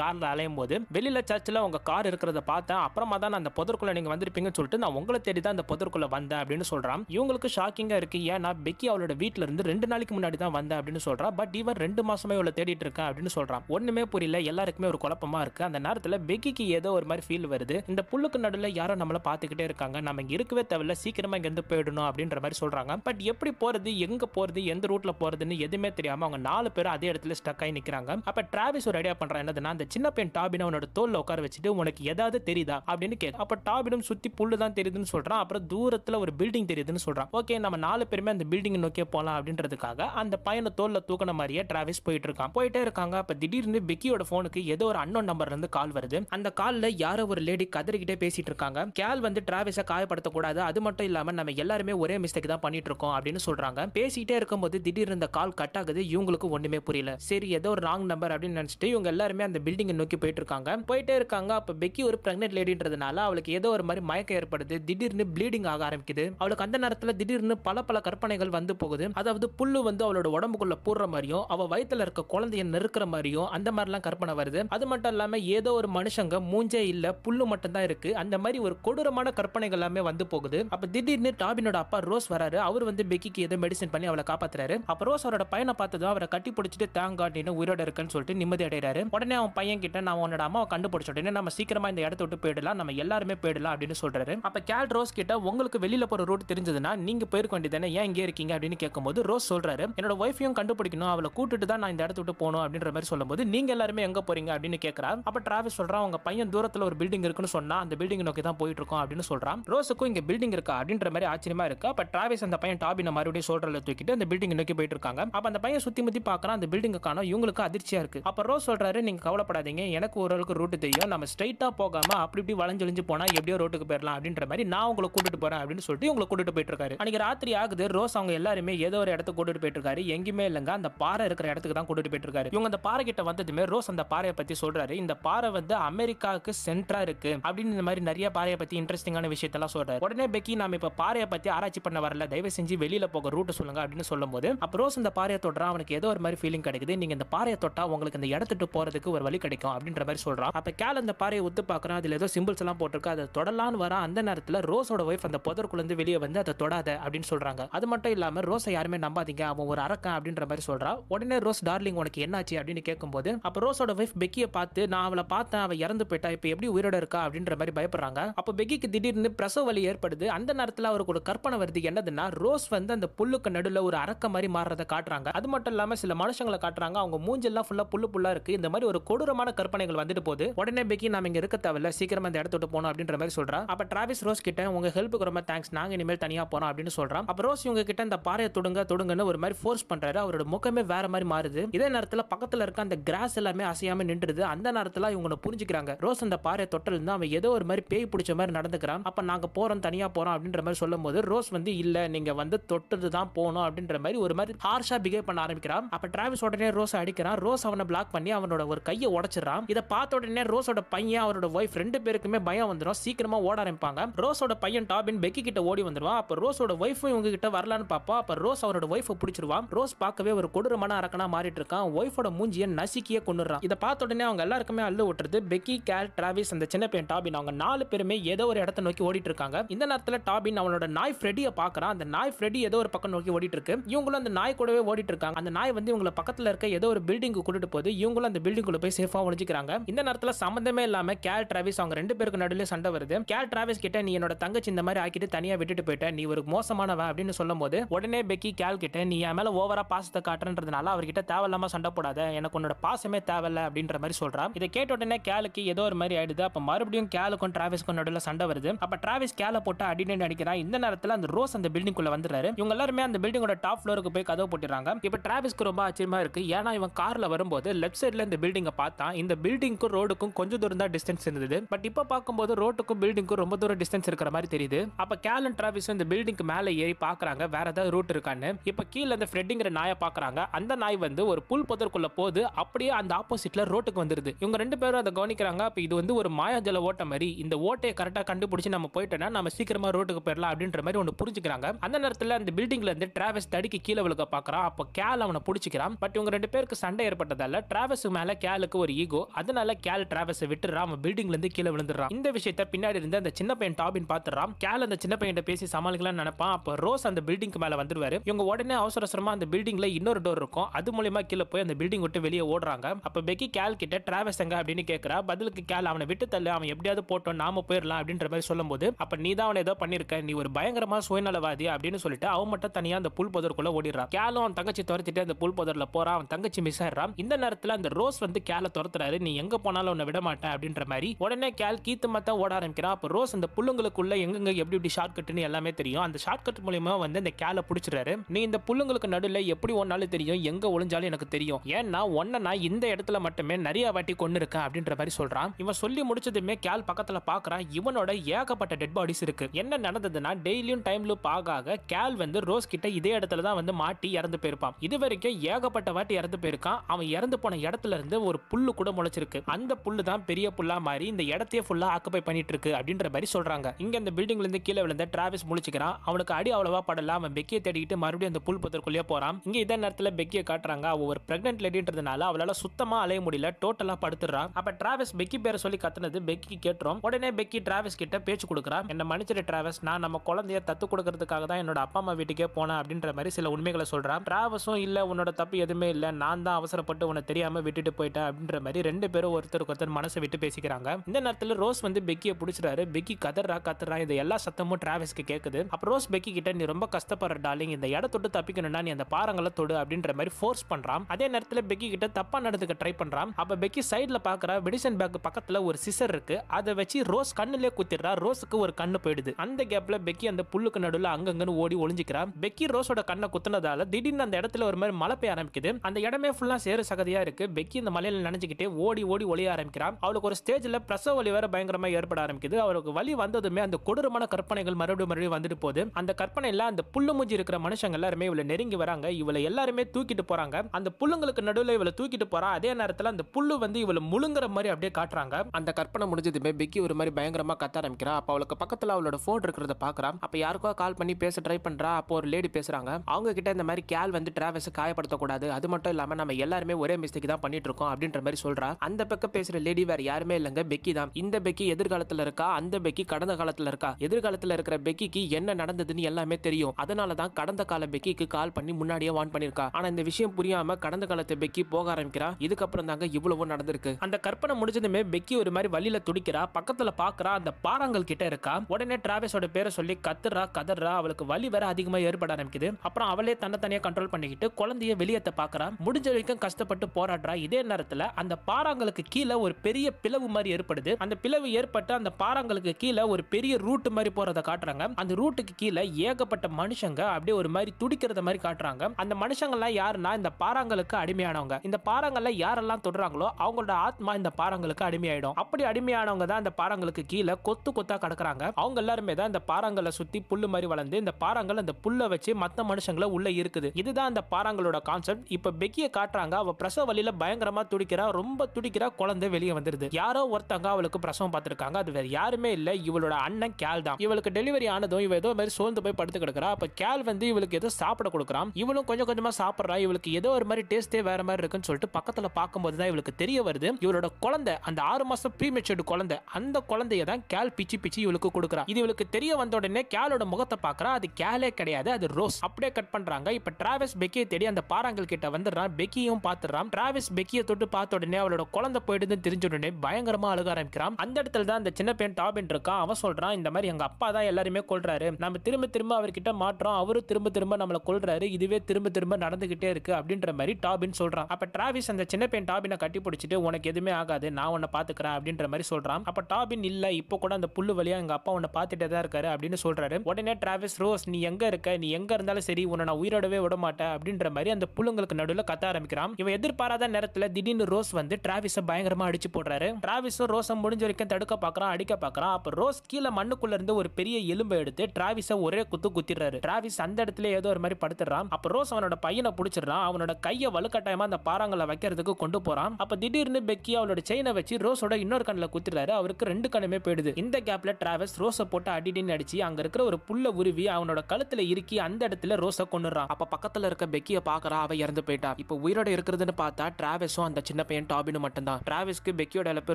காரில் அலையும் போது வெளியில் சர்ச்சில் உங்க கார் இருக்கிறத பார்த்தேன் அப்புறமா தான் அந்த புதற்குள்ளே நீங்கள் வந்திருப்பீங்கன்னு சொல்லிட்டு நான் உங்களை தேடி தான் அந்த புதற்குள்ளே வந்தேன் அப்படின்னு சொல்கிறான் இவங்களுக்கு ஷாக்கிங்காக இருக்குது ஏன்னா பெக்கி அவளோட வீட்டில் இருந்து ரெண்டு நாளைக்கு முன்னாடி தான் வந்தேன் அப்படின்னு சொல்கிறான் பட் இவன் ரெண்டு மாசமே இவ்வளவு தேடிட்டு இருக்கேன் அப்படின்னு சொல்கிறான் ஒன்றுமே புரியல எல்லாருக்குமே ஒரு குழப்பமா இருக்குது அந்த நேரத்தில் பெக்கிக்கு ஏதோ ஒரு மாதிரி ஃபீல் வருது இந்த புல்லுக்கு நடுவில் யாரோ நம்மளை பார்த்துக்கிட்டே இருக்காங்க நம்ம இங்கே இருக்கவே தேவையில்ல சீக்கிரமா இங்கேருந்து போயிடணும் அப்படின்ற மாதிரி சொல்கிறாங்க பட் எப்படி போகிறது எங்கே போகிறது எந்த ரூட்டில் போகிறதுன்னு எதுவுமே தெரியாமல் அவங்க நாலு பேரும் அதே இடத்துல ஸ்டக் ஆகி நிற்கிறாங்க அப்போ டிராவிஸ் ஒரு ஐடியா பண்ணுறான் என்னதுன்னா அந்த சின்ன பெண் டாபினை அவனோட தோல்ல உட்கார வச்சுட்டு உனக்கு ஏதாவது தெரியுதா அப்படின்னு கேட்க அப்போ டாபினும் சுற்றி புல்லு தான் தெரியுதுன்னு சொல்கிறான் அப்புறம் தூரத்தில் ஒரு பில்டிங் தெரியுதுன்னு சொல்கிறான் ஓகே நம்ம நாலு பேருமே அந்த பில்டிங் நோக்கி போகலாம் அப்படின்றதுக்காக அந்த பையனை தோல்ல தூக்கின மாதிரியே டிராவிஸ் போயிட்டு இருக்கான் போயிட்டே இருக்காங்க அப்போ திடீர்னு பெக்கியோட ஃபோனுக்கு ஏதோ ஒரு அன்னோன் நம்பர்ல இருந்து கால் வருது அந்த காலில் யாரோ ஒரு லேடி கதறிக்கிட்டே பேசிட்டு இருக்காங்க கேல் வந்து காயப்படுத்த காயப்படுத்தக்கூடாது அது மட்டும் இல்லாமல் நம்ம எல்லாருமே ஒரே மிஸ்டேக் தான் பண்ணிட்டு இருக்கோம் அப்படின்னு சொல்றாங்க பேசிட்டே இருக்கும்போது திடீர்னு இந்த கால் கட் ஆகுது இவங்களுக்கு ஒண்ணுமே புரியல சரி ஏதோ ஒரு ராங் நம்பர் அப்படின்னு நினச்சிட்டு இவங்க எல்லாருமே அந்த பில்டிங்கை நோக்கி போயிட்டு இருக்காங்க போயிட்டே இருக்காங்க அப்போ பெக்கி ஒரு ப்ரெக்னென்ட் லேடின்றதுனால அவளுக்கு ஏதோ ஒரு மாதிரி மயக்கம் ஏற்படுது திடீர்னு ப்ளீடிங் ஆக ஆரம்பிக்குது அவளுக்கு அந்த நேரத்தில் திடீர்னு பல பல கற்பனைகள் வந்து போகுது அதாவது புல்லு வந்து அவளோட உடம்புக்குள்ள போடுற மாதிரியும் அவ வயிற்றுல இருக்க குழந்தைய நெருக்கிற மாதிரியும் அந்த மாதிரிலாம் கற்பனை வருது அது மட்டும் இல்லாம ஏதோ ஒரு மனுஷங்க மூஞ்சே இல்ல புல்லு மட்டும் தான் இருக்கு அந்த மாதிரி ஒரு கொடூரமான கற்பனைகள் எல்லாமே வந்து போகுது அப்ப திடீர்னு டாபினோட அப்பா ரோஸ் வராரு அவர் வந்து பெக்கிக்கு ஏதோ மெடிசன் பண்ணி அவளை காப்பாத்துறாரு அப்ப ரோஸ் அவரோட பையனை பார்த்ததும் அவரை கட்டி பிடிச்சிட்டு தேங்காட்டினு பையனும் உயிரோட இருக்குன்னு சொல்லிட்டு நிம்மதி அடைகிறாரு உடனே அவன் பையன் கிட்ட நான் உன்னோட அம்மாவை கண்டுபிடிச்சோடனே நம்ம சீக்கிரமா இந்த இடத்த விட்டு போயிடலாம் நம்ம எல்லாருமே போயிடலாம் அப்படின்னு சொல்றாரு அப்ப கேல் ரோஸ் கிட்ட உங்களுக்கு வெளியில போற ரூட் தெரிஞ்சதுன்னா நீங்க போயிருக்க வேண்டியதானே ஏன் இங்கே இருக்கீங்க அப்படின்னு கேட்கும்போது ரோஸ் சொல்றாரு என்னோட ஒய்ஃபையும் கண்டுபிடிக்கணும் அவளை கூட்டிட்டு தான் நான் இந்த இடத்த விட்டு போகணும் அப்படின்ற மாதிரி சொல்லும்போது நீங்க எல்லாருமே எங்க போறீங்க அப்படின்னு கேட்கிறார் அப்ப டிராவல் சொல்றான் உங்க பையன் தூரத்துல ஒரு பில்டிங் இருக்குன்னு சொன்னா அந்த பில்டிங் நோக்கி தான் போயிட்டு இருக்கோம் அப்படின்னு சொல்றான் ரோஸுக்கும் இங்க பில்டிங் இருக்கா அப்படின்ற மாதிரி ஆச்சரியமா இருக்கு அப்ப டிராவல்ஸ் அந்த பையன் டாபின மறுபடியும் சோல்டர்ல தூக்கிட்டு அந்த பில்டிங் நோக்கி போயிட்டு இருக்காங்க அப்ப அந்த பையன் சுத்தி முத்தி பாக்குறான் அந்த பில்டிங்கான காணும் இவங்களுக்கு அதிர்ச்சியாக இருக்குது அப்ப ரோஸ் சொல்கிறாரு நீங்கள் கவலைப்படாதீங்க எனக்கு ஓரளவுக்கு ரூட்டு தெரியும் நம்ம ஸ்ட்ரைட்டா போகாம அப்படி இப்படி வளைஞ்சொழிஞ்சு போனால் எப்படியோ ரோட்டுக்கு போயிடலாம் அப்படின்ற மாதிரி நான் உங்களை கூட்டிட்டு போகிறேன் அப்படின்னு சொல்லிட்டு உங்களை கூட்டிட்டு போயிட்டு இருக்காரு அன்னைக்கு ராத்திரி ஆகுது ரோஸ் அவங்க எல்லாருமே ஏதோ ஒரு இடத்துக்கு கூட்டிட்டு போயிட்டு இருக்காரு எங்கேயுமே இல்லைங்க அந்த பாறை இருக்கிற இடத்துக்கு தான் கூட்டிட்டு போயிட்டு இருக்காரு இவங்க அந்த பாறை கிட்ட வந்ததுமே ரோஸ் அந்த பாறையை பற்றி சொல்கிறாரு இந்த பாறை வந்து அமெரிக்காவுக்கு சென்ட்ரா இருக்கு அப்படின்னு இந்த மாதிரி நிறைய பாறையை பற்றி இன்ட்ரெஸ்டிங்கான விஷயத்தெல்லாம் சொல்றாரு உடனே பெக்கி நாம இப்போ பாறையை பற்றி ஆராய்ச்சி பண்ண வரல தயவு செஞ்சு வெளியில் போக ரூட்டு சொல்லுங்க அப்படின்னு சொல்லும்போது அப்ப ரோஸ் அந்த பாறையை தொடர அவனுக்கு ஏதோ ஒரு மாதிரி ஃபீலிங் கிடைக்குது நீங்கள் இந்த பாறையை தொட்டா உங்களுக்கு இந்த இடத்துட்டு போகிறதுக்கு ஒரு வழி கிடைக்கும் அப்படின்ற மாதிரி சொல்கிறான் அப்போ கேல் அந்த பாறையை உத்து பார்க்குறான் அதில் ஏதோ சிம்பிள்ஸ் எல்லாம் போட்டிருக்கு அதை தொடலான்னு வர அந்த நேரத்தில் ரோஸோட ஒய்ஃப் அந்த புதற்குள்ளேருந்து வெளியே வந்து அதை தொடாத அப்படின்னு சொல்கிறாங்க அது மட்டும் இல்லாமல் ரோஸை யாருமே நம்பாதீங்க அவன் ஒரு அரக்கன் அப்படின்ற மாதிரி சொல்கிறா உடனே ரோஸ் டார்லிங் உனக்கு என்னாச்சு அப்படின்னு கேட்கும்போது அப்போ ரோஸோட ஒய்ஃப் பெக்கியை பார்த்து நான் அவளை பார்த்தேன் அவ இறந்து போயிட்டா இப்போ எப்படி உயிரோட இருக்கா அப்படின்ற மாதிரி பயப்படுறாங்க அப்போ பெக்கிக்கு திடீர்னு பிரசவ வலி ஏற்படுது அந்த நேரத்தில் அவருக்கு ஒரு கற்பனை வருது என்னதுன்னா ரோஸ் வந்து அந்த புல்லுக்கு நடுவில் ஒரு அரக்க மாதிரி மாறுறத காட்டுறாங்க அது மட்டும் இல்லாமல் சில மனுஷங்களை காட்டுறாங்க அவங்க மூஞ்செல்லாம் ஃபுல்லா புல்லு புல்லா இருக்கு இந்த மாதிரி ஒரு கொடூரமான கற்பனைகள் வந்துட்டு போது உடனே பேக்கி நாம இங்க இருக்க தேவையில்ல சீக்கிரம் இந்த இடத்த விட்டு போனோம் அப்படின்ற மாதிரி சொல்றா அப்ப டிராவிஸ் ரோஸ் கிட்ட உங்க ஹெல்ப்புக்கு ரொம்ப தேங்க்ஸ் நாங்க இனிமேல் தனியா போறோம் அப்படின்னு சொல்றான் அப்ப ரோஸ் இவங்க கிட்ட இந்த பாறையை தொடுங்க தொடுங்கன்னு ஒரு மாதிரி ஃபோர்ஸ் பண்றாரு அவரோட முகமே வேற மாதிரி மாறுது இதே நேரத்துல பக்கத்துல இருக்க அந்த கிராஸ் எல்லாமே அசையாம நின்றுது அந்த நேரத்துல இவங்க புரிஞ்சுக்கிறாங்க ரோஸ் அந்த பாறையை தொட்டல் இருந்து அவன் ஏதோ ஒரு மாதிரி பேய் பிடிச்ச மாதிரி நடந்துக்கிறான் அப்ப நாங்க போறோம் தனியா போறோம் அப்படின்ற மாதிரி சொல்லும் போது ரோஸ் வந்து இல்ல நீங்க வந்து தொட்டது தான் போகணும் அப்படின்ற மாதிரி ஒரு மாதிரி ஹார்ஷா பிஹேவ் பண்ண ஆரம்பிக்கிறான் அப்ப டிராவிஸ் உடனே ரோஸ் அடிக்கிறான் ரோஸ் அவனை பிளாக் பண்ணி அவனோட ஒரு கையை உடச்சிடறான் இதை பார்த்த உடனே ரோஸோட பையன் அவனோட ஒய்ஃப் ரெண்டு பேருக்குமே பயம் வந்துடும் சீக்கிரமா ஓட ஆரம்பிப்பாங்க ரோஸோட பையன் டாபின் பெக்கி கிட்ட ஓடி வந்துருவான் அப்ப ரோஸோட ஒய்ஃபும் இவங்க கிட்ட வரலான்னு பார்ப்பா அப்ப ரோஸ் அவரோட ஒய்ஃபை பிடிச்சிருவான் ரோஸ் பார்க்கவே ஒரு கொடூரமான அரக்கனா மாறிட்டு இருக்கான் ஒய்ஃபோட மூஞ்சியை நசுக்கியே கொண்டுறான் இதை பார்த்த உடனே அவங்க எல்லாருக்குமே அள்ளு விட்டுறது பெக்கி கேர் டிராவிஸ் அந்த சின்ன பையன் டாபின் அவங்க நாலு பேருமே ஏதோ ஒரு இடத்த நோக்கி ஓடிட்டு இருக்காங்க இந்த நேரத்தில் டாபின் அவனோட நாய் ஃப்ரெடியை பார்க்குறான் அந்த நாய் ஃப்ரெடி ஏதோ ஒரு பக்கம் நோக்கி ஓடிட்டு இருக்கு இவங்களும் அந்த நாய் கூடவே ஓடிட்டு இருக்காங்க அந்த நாய் வந்து இவங்களை பக்கத்தில் இருக்க ஏதோ ஒரு பில்டிங்கு கூட்டிட்டு போது இவங்களும் அந்த பில்டிங்குள்ள போய் சேஃபா ஒழிஞ்சிக்கிறாங்க இந்த நேரத்தில் சம்மந்தமே இல்லாம கேல் டிராவிஸ் அவங்க ரெண்டு பேருக்கு நடுவில் சண்டை வருது கேல் டிராவிஸ் கிட்ட நீ என்னோட தங்கச்சி இந்த மாதிரி ஆக்கிட்டு தனியா விட்டுட்டு போயிட்ட நீ ஒரு மோசமானவன் அப்படின்னு சொல்லும் போது உடனே பெக்கி கேல் கிட்ட நீ என் மேல ஓவரா பாசத்தை காட்டுறதுனால அவர்கிட்ட தேவையில்லாம சண்டை போடாத எனக்கு உன்னோட பாசமே தேவையில்லை அப்படின்ற மாதிரி சொல்றான் இதை கேட்ட உடனே கேலுக்கு ஏதோ ஒரு மாதிரி ஆயிடுது அப்ப மறுபடியும் கேலுக்கும் டிராவிஸ்க்கும் நடுவில் சண்டை வருது அப்ப டிராவிஸ் கேல போட்டு அடினு நினைக்கிறான் இந்த நேரத்தில் அந்த ரோஸ் அந்த குள்ள வந்துடுறாரு இவங்க எல்லாருமே அந்த பில்டிங்கோட டாப் ஃப்ளோருக்கு போய் கதவு போட்டுறாங்க இப்ப டிராவிஸ்க்கு ரொம்ப ஆச்சரியமா இருக்கு ஏன்னா இவன் காரில் வரும்போது லெஃப்ட் சைட்ல இந்த பில்டிங்கை பார்த்தான் இந்த பில்டிங்க்கும் ரோடுக்கும் கொஞ்சம் தூரம் தான் டிஸ்டன்ஸ் இருந்தது பட் இப்போ பார்க்கும்போது ரோட்டுக்கும் பில்டிங்க்கும் ரொம்ப தூரம் டிஸ்டன்ஸ் இருக்கிற மாதிரி தெரியுது அப்போ கேலன் டிராவிஸும் இந்த பில்டிங்க்கு மேலே ஏறி பார்க்குறாங்க வேற ஏதாவது ரூட் இருக்கான்னு இப்போ கீழே இந்த ஃப்ரெட்டிங்கிற நாயை பார்க்குறாங்க அந்த நாய் வந்து ஒரு புல் பொதற்குள்ள போது அப்படியே அந்த ஆப்போசிட்ல ரோட்டுக்கு வந்துருது இவங்க ரெண்டு பேரும் அதை கவனிக்கிறாங்க அப்போ இது வந்து ஒரு மாயாஜல ஓட்ட மாதிரி இந்த ஓட்டையை கரெக்டாக கண்டுபிடிச்சி நம்ம போயிட்டோம்னா நம்ம சீக்கிரமா ரோட்டுக்கு போயிடலாம் அப்படின்ற மாதிரி ஒன்று புரிஞ்சுக்கிறாங்க அந்த நேரத்தில் அந்த பில்டிங்ல இருந்து டிராவல்ஸ் தடுக்கி கீழே விழுக்க பார்க்குறான் அப்போ கேல் அவனை பிடிச்சிக்கிறான் பட் இவங்க ரெண்டு பேர் கேலுக்கு சண்டை ஏற்பட்டதால டிராவஸ் மேல கேலுக்கு ஒரு ஈகோ அதனால கேல் டிராவஸ் விட்டுறா அவன் பில்டிங்ல இருந்து கீழே விழுந்துறான் இந்த விஷயத்த பின்னாடி இருந்து அந்த சின்ன பையன் டாபின் பாத்துறான் கேல் அந்த சின்ன பையன் பேசி சமாளிக்கலாம் நினைப்பான் அப்ப ரோஸ் அந்த பில்டிங்க்கு மேல வந்துருவாரு இவங்க உடனே அவசர அவசரமா அந்த பில்டிங்ல இன்னொரு டோர் இருக்கும் அது மூலியமா கீழே போய் அந்த பில்டிங் விட்டு வெளியே ஓடுறாங்க அப்ப பெக்கி கேல் கிட்ட டிராவஸ் எங்க அப்படின்னு கேக்குறா பதிலுக்கு கேல் அவனை விட்டு தள்ளு அவன் எப்படியாவது போட்டோம் நாம போயிடலாம் அப்படின்ற மாதிரி சொல்லும்போது அப்ப நீ தான் அவன் ஏதோ பண்ணிருக்க நீ ஒரு பயங்கரமா சுயநலவாதி அப்படின்னு சொல்லிட்டு அவன் மட்டும் தனியா அந்த புல் புதருக்குள்ள ஓடிடுறான் கேலும் அவன் தங்கச்சி துரத்திட்டு அந்த புல் புதர்ல போறான் அவன் தங்கச்சி பேச்சு மிஸ் ஆயிடுறான் இந்த நேரத்துல அந்த ரோஸ் வந்து கேல துரத்துறாரு நீ எங்க போனாலும் உன்ன விட மாட்டேன் அப்படின்ற மாதிரி உடனே கேல் கீத்து மாத்தா ஓட ஆரம்பிக்கிறான் அப்போ ரோஸ் அந்த புல்லுங்களுக்குள்ள எங்கெங்க எப்படி எப்படி ஷார்ட் கட்னு எல்லாமே தெரியும் அந்த ஷார்ட் கட் மூலியமா வந்து அந்த கேல பிடிச்சிடுறாரு நீ இந்த புல்லுங்களுக்கு நடுவில் எப்படி ஒன்னாலும் தெரியும் எங்க ஒளிஞ்சாலும் எனக்கு தெரியும் ஏன்னா ஒன்ன நான் இந்த இடத்துல மட்டுமே நிறைய வாட்டி கொண்டு இருக்கேன் அப்படின்ற மாதிரி சொல்றான் இவன் சொல்லி முடிச்சதுமே கேல் பக்கத்துல பாக்குறான் இவனோட ஏகப்பட்ட டெட் பாடிஸ் இருக்கு என்ன நடந்ததுன்னா டெய்லியும் டைம் லூப் ஆக கேல் வந்து ரோஸ் கிட்ட இதே இடத்துல தான் வந்து மாட்டி இறந்து போயிருப்பான் இது வரைக்கும் ஏகப்பட்ட வாட்டி இறந்து போயிருக்கான் அவன் இறந்து போன இடத்துல இருந்து ஒரு புல்லு கூட முளைச்சிருக்கு அந்த புல்லு தான் பெரிய புல்லா மாதிரி இந்த இடத்தையே ஃபுல்லா ஆக்குப்பை பண்ணிட்டு இருக்கு அப்படின்ற மாதிரி சொல்றாங்க இங்க அந்த பில்டிங்ல இருந்து கீழே விழுந்த டிராவிஸ் முழிச்சுக்கிறான் அவனுக்கு அடி அவ்வளவா படல அவன் பெக்கியை தேடிக்கிட்டு மறுபடியும் அந்த புல் பத்திரக்குள்ளேயே போறான் இங்க இதே நேரத்துல பெக்கியை காட்டுறாங்க அவ ஒரு பிரெக்னென்ட் லேடின்றதுனால அவளால சுத்தமா அலைய முடியல டோட்டலா படுத்துறான் அப்ப டிராவிஸ் பெக்கி பேரை சொல்லி கத்துனது பெக்கி கேட்டுரும் உடனே பெக்கி டிராவிஸ் கிட்ட பேச்சு கொடுக்குறான் என்ன மன்னிச்சிரு டிராவிஸ் நான் நம்ம குழந்தைய தத்து கொடுக்கறதுக்காக தான் என்னோட அப்பா அம்மா வீட்டுக்கே போனேன் அப்படின்ற மாதிரி சில உண்மைகளை சொல்றான் டிராவஸும் இல்ல உன்னோட தப்பு எதுவுமே இல்ல நான் நான் தான் அவசரப்பட்டு உன்னை தெரியாமல் விட்டுட்டு போயிட்டேன் அப்படின்ற மாதிரி ரெண்டு பேரும் ஒருத்தருக்கு ஒருத்தர் மனசை விட்டு பேசிக்கிறாங்க இந்த நேரத்தில் ரோஸ் வந்து பெக்கியை பிடிச்சிடாரு பெக்கி கதறா கத்துறா இந்த எல்லா சத்தமும் டிராவல்ஸ்க்கு கேட்குது அப்புறம் ரோஸ் பெக்கி கிட்ட நீ ரொம்ப கஷ்டப்படுற டாலிங் இந்த இடத்தொட்டு தொட்டு தப்பிக்கணும்னா நீ அந்த பாறங்களை தொடு அப்படின்ற மாதிரி ஃபோர்ஸ் பண்ணுறான் அதே நேரத்தில் பெக்கி கிட்ட தப்பாக நடந்துக்க ட்ரை பண்ணுறான் அப்போ பெக்கி சைடில் பாக்குற மெடிசன் பேக் பக்கத்தில் ஒரு சிசர் இருக்கு அதை வச்சு ரோஸ் கண்ணுலேயே குத்திடுறா ரோஸுக்கு ஒரு கண்ணு போயிடுது அந்த கேப்பில் பெக்கி அந்த புல்லுக்கு நடுவில் அங்கங்கன்னு ஓடி ஒளிஞ்சிக்கிறான் பெக்கி ரோஸோட கண்ணை குத்துனதால திடீர்னு அந்த இடத்துல ஒரு மாதிரி மழை பெய்ய ஆரம்பிக்குது அந்த இடமே உடனே ஃபுல்லாக சேரு சகதியாக இருக்கு பெக்கி இந்த மலையில் நினைச்சுக்கிட்டே ஓடி ஓடி ஒளிய ஆரம்பிக்கிறான் அவளுக்கு ஒரு ஸ்டேஜில் பிரசவ வலி வேற பயங்கரமாக ஏற்பட ஆரம்பிக்குது அவளுக்கு வலி வந்ததுமே அந்த கொடூரமான கற்பனைகள் மறுபடியும் மறுபடியும் வந்துட்டு போகுது அந்த கற்பனையில் அந்த புல்லு மூஞ்சி இருக்கிற மனுஷங்க எல்லாருமே இவளை நெருங்கி வராங்க இவளை எல்லாருமே தூக்கிட்டு போறாங்க அந்த புல்லுங்களுக்கு நடுவில் இவளை தூக்கிட்டு போறா அதே நேரத்தில் அந்த புல்லு வந்து இவளை முழுங்குற மாதிரி அப்படியே காட்டுறாங்க அந்த கற்பனை முடிஞ்சதுமே பெக்கி ஒரு மாதிரி பயங்கரமா கத்த ஆரம்பிக்கிறா அப்போ அவளுக்கு பக்கத்தில் அவளோட ஃபோன் இருக்கிறத பாக்குறா அப்போ யாருக்கோ கால் பண்ணி பேச ட்ரை பண்றா அப்போ ஒரு லேடி பேசுறாங்க அவங்க கிட்ட இந்த மாதிரி கேள் வந்து டிராவல்ஸ் காயப்படுத்தக்கூடாது அது மட்டும் இல்லாம நம்ம எல்லாருமே ஒரே மிஸ்டேக் தான் பண்ணிட்டு இருக்கோம் அப்படின்ற மாதிரி சொல்றா அந்த பக்கம் பேசுற லேடி வேற யாருமே இல்லைங்க பெக்கி தான் இந்த பெக்கி எதிர்காலத்துல இருக்கா அந்த பெக்கி கடந்த காலத்துல இருக்கா எதிர்காலத்துல இருக்கிற பெக்கிக்கு என்ன நடந்ததுன்னு எல்லாமே தெரியும் அதனாலதான் கடந்த கால பெக்கிக்கு கால் பண்ணி முன்னாடியே வான் பண்ணிருக்கா ஆனா இந்த விஷயம் புரியாம கடந்த காலத்தை பெக்கி போக ஆரம்பிக்கிறா இதுக்கப்புறம் தாங்க இவ்வளவு நடந்திருக்கு அந்த கற்பனை முடிஞ்சதுமே பெக்கி ஒரு மாதிரி வழியில துடிக்கிறா பக்கத்துல பாக்குறா அந்த பாறாங்கல் கிட்ட இருக்கா உடனே டிராவல்ஸோட பேரை சொல்லி கத்துறா கதறா அவளுக்கு வலி வேற அதிகமா ஏற்பட ஆரம்பிக்குது அப்புறம் அவளே தன்னை தனியா கண்ட்ரோல் பண்ணிக்கிட்டு குழந்தைய வெளியத்தை பாக்குறா முடி முடிஞ்ச வரைக்கும் கஷ்டப்பட்டு போராடுறா இதே நேரத்தில் அந்த பாறாங்களுக்கு கீழே ஒரு பெரிய பிளவு மாதிரி ஏற்படுது அந்த பிளவு ஏற்பட்டு அந்த பாறாங்களுக்கு கீழே ஒரு பெரிய ரூட் மாதிரி போறதை காட்டுறாங்க அந்த ரூட்டுக்கு கீழே ஏகப்பட்ட மனுஷங்க அப்படியே ஒரு மாதிரி துடிக்கிறத மாதிரி காட்டுறாங்க அந்த மனுஷங்கள்லாம் யாருன்னா இந்த பாறாங்களுக்கு அடிமையானவங்க இந்த பாறாங்கள்ல யாரெல்லாம் தொடுறாங்களோ அவங்களோட ஆத்மா இந்த பாறாங்களுக்கு அடிமையாயிடும் அப்படி அடிமையானவங்க தான் இந்த பாறாங்களுக்கு கீழே கொத்து கொத்தா கடக்கிறாங்க அவங்க எல்லாருமே தான் இந்த பாறாங்களை சுத்தி புல்லு மாதிரி வளர்ந்து இந்த பாறாங்கள் அந்த புல்லை வச்சு மற்ற மனுஷங்களை உள்ள இருக்குது இதுதான் அந்த பாறாங்களோட கான்செப்ட் இப்ப பெக்கிய வெளியே காட்டுறாங்க அவ பிரசவ வழியில பயங்கரமா துடிக்கிறா ரொம்ப துடிக்கிறா குழந்தை வெளியே வந்துருது யாரோ ஒருத்தங்க அவளுக்கு பிரசவம் பார்த்திருக்காங்க அது வேற யாருமே இல்ல இவளோட அண்ணன் கேல் தான் இவளுக்கு டெலிவரி ஆனதும் இவ ஏதோ மாதிரி சோர்ந்து போய் படுத்து கிடக்குறா அப்ப கேல் வந்து இவளுக்கு ஏதோ சாப்பிட கொடுக்குறான் இவளும் கொஞ்சம் கொஞ்சமா சாப்பிட்றா இவளுக்கு ஏதோ ஒரு மாதிரி டேஸ்டே வேற மாதிரி இருக்குன்னு சொல்லிட்டு பக்கத்துல பார்க்கும்போது தான் இவளுக்கு தெரிய வருது இவளோட குழந்தை அந்த ஆறு மாசம் ப்ரீமெச்சூர்டு குழந்தை அந்த குழந்தைய தான் கேல் பிச்சு பிச்சு இவளுக்கு கொடுக்குறா இது இவளுக்கு தெரிய வந்த உடனே கேலோட முகத்தை பாக்குறா அது கேலே கிடையாது அது ரோஸ் அப்படியே கட் பண்றாங்க இப்ப டிராவல்ஸ் பெக்கே தேடி அந்த பாறாங்கல் கிட்ட வந்துடுறான் பெக்கியும் பார்த்துறான் டிராவிஸ் பெக்கியை தொட்டு பார்த்த உடனே அவளோட குழந்தை போயிடுதுன்னு தெரிஞ்ச உடனே பயங்கரமா அழுக ஆரம்பிக்கிறான் அந்த இடத்துல தான் அந்த சின்ன பையன் டாபின் இருக்கான் அவன் சொல்றான் இந்த மாதிரி எங்க அப்பா தான் எல்லாருமே கொள்றாரு நம்ம திரும்ப திரும்ப அவர்கிட்ட மாற்றோம் அவரும் திரும்ப திரும்ப நம்மளை கொள்றாரு இதுவே திரும்ப திரும்ப நடந்துகிட்டே இருக்கு அப்படின்ற மாதிரி டாபின் சொல்றான் அப்ப டிராவிஸ் அந்த சின்ன பையன் டாபினை கட்டி பிடிச்சிட்டு உனக்கு எதுவுமே ஆகாது நான் உன்னை பாத்துக்கிறேன் அப்படின்ற மாதிரி சொல்றான் அப்ப டாபின் இல்ல இப்போ கூட அந்த புல்லு வழியா எங்க அப்பா உன்னை பாத்துட்டே தான் இருக்காரு அப்படின்னு சொல்றாரு உடனே டிராவிஸ் ரோஸ் நீ எங்க இருக்க நீ எங்க இருந்தாலும் சரி உன்னை நான் உயிரோடவே விட மாட்டேன் அப்படின்ற மாதிரி அந்த புல்லுங்களுக்கு நடுவில் கத்த ஆரம்பிக்கிறான் இவன் எதிர்பாராத நேரத்துல திடீர்னு ரோஸ் வந்து டிராவிஸ பயங்கரமா அடிச்சு போடுறாரு டிராவிஸும் ரோஸ முடிஞ்ச வரைக்கும் தடுக்க பாக்குறான் அடிக்க பாக்குறான் அப்ப ரோஸ் கீழே மண்ணுக்குள்ள இருந்து ஒரு பெரிய எலும்பை எடுத்து டிராவிஸ ஒரே குத்து குத்திடுறாரு டிராவிஸ் அந்த இடத்துல ஏதோ ஒரு மாதிரி படுத்துறான் அப்ப ரோஸ் அவனோட பையனை பிடிச்சிடுறான் அவனோட கையை வலுக்கட்டாயமா அந்த பாறாங்களை வைக்கிறதுக்கு கொண்டு போறான் அப்ப திடீர்னு பெக்கி அவளோட செயினை வச்சு ரோஸோட இன்னொரு கண்ணில் குத்திடுறாரு அவருக்கு ரெண்டு கண்ணுமே போயிடுது இந்த கேப்ல டிராவிஸ் ரோஸை போட்டு அடிடின்னு அடிச்சு அங்க இருக்கிற ஒரு புல்ல உருவி அவனோட கழுத்துல இறுக்கி அந்த இடத்துல ரோஸை கொண்டுறான் அப்ப பக்கத்துல இருக்க பெக்கியை பாக்குறா அவ இறந்து போயிட்டா இப்போ உயிரோட இருக்கிறதுன்னு பார்த்தா டிராவல்ஸும் அந்த சின்ன பையன் டாபினும் மட்டும்தான் டிராவல்ஸ்க்கு பெக்கியோட இழப்பு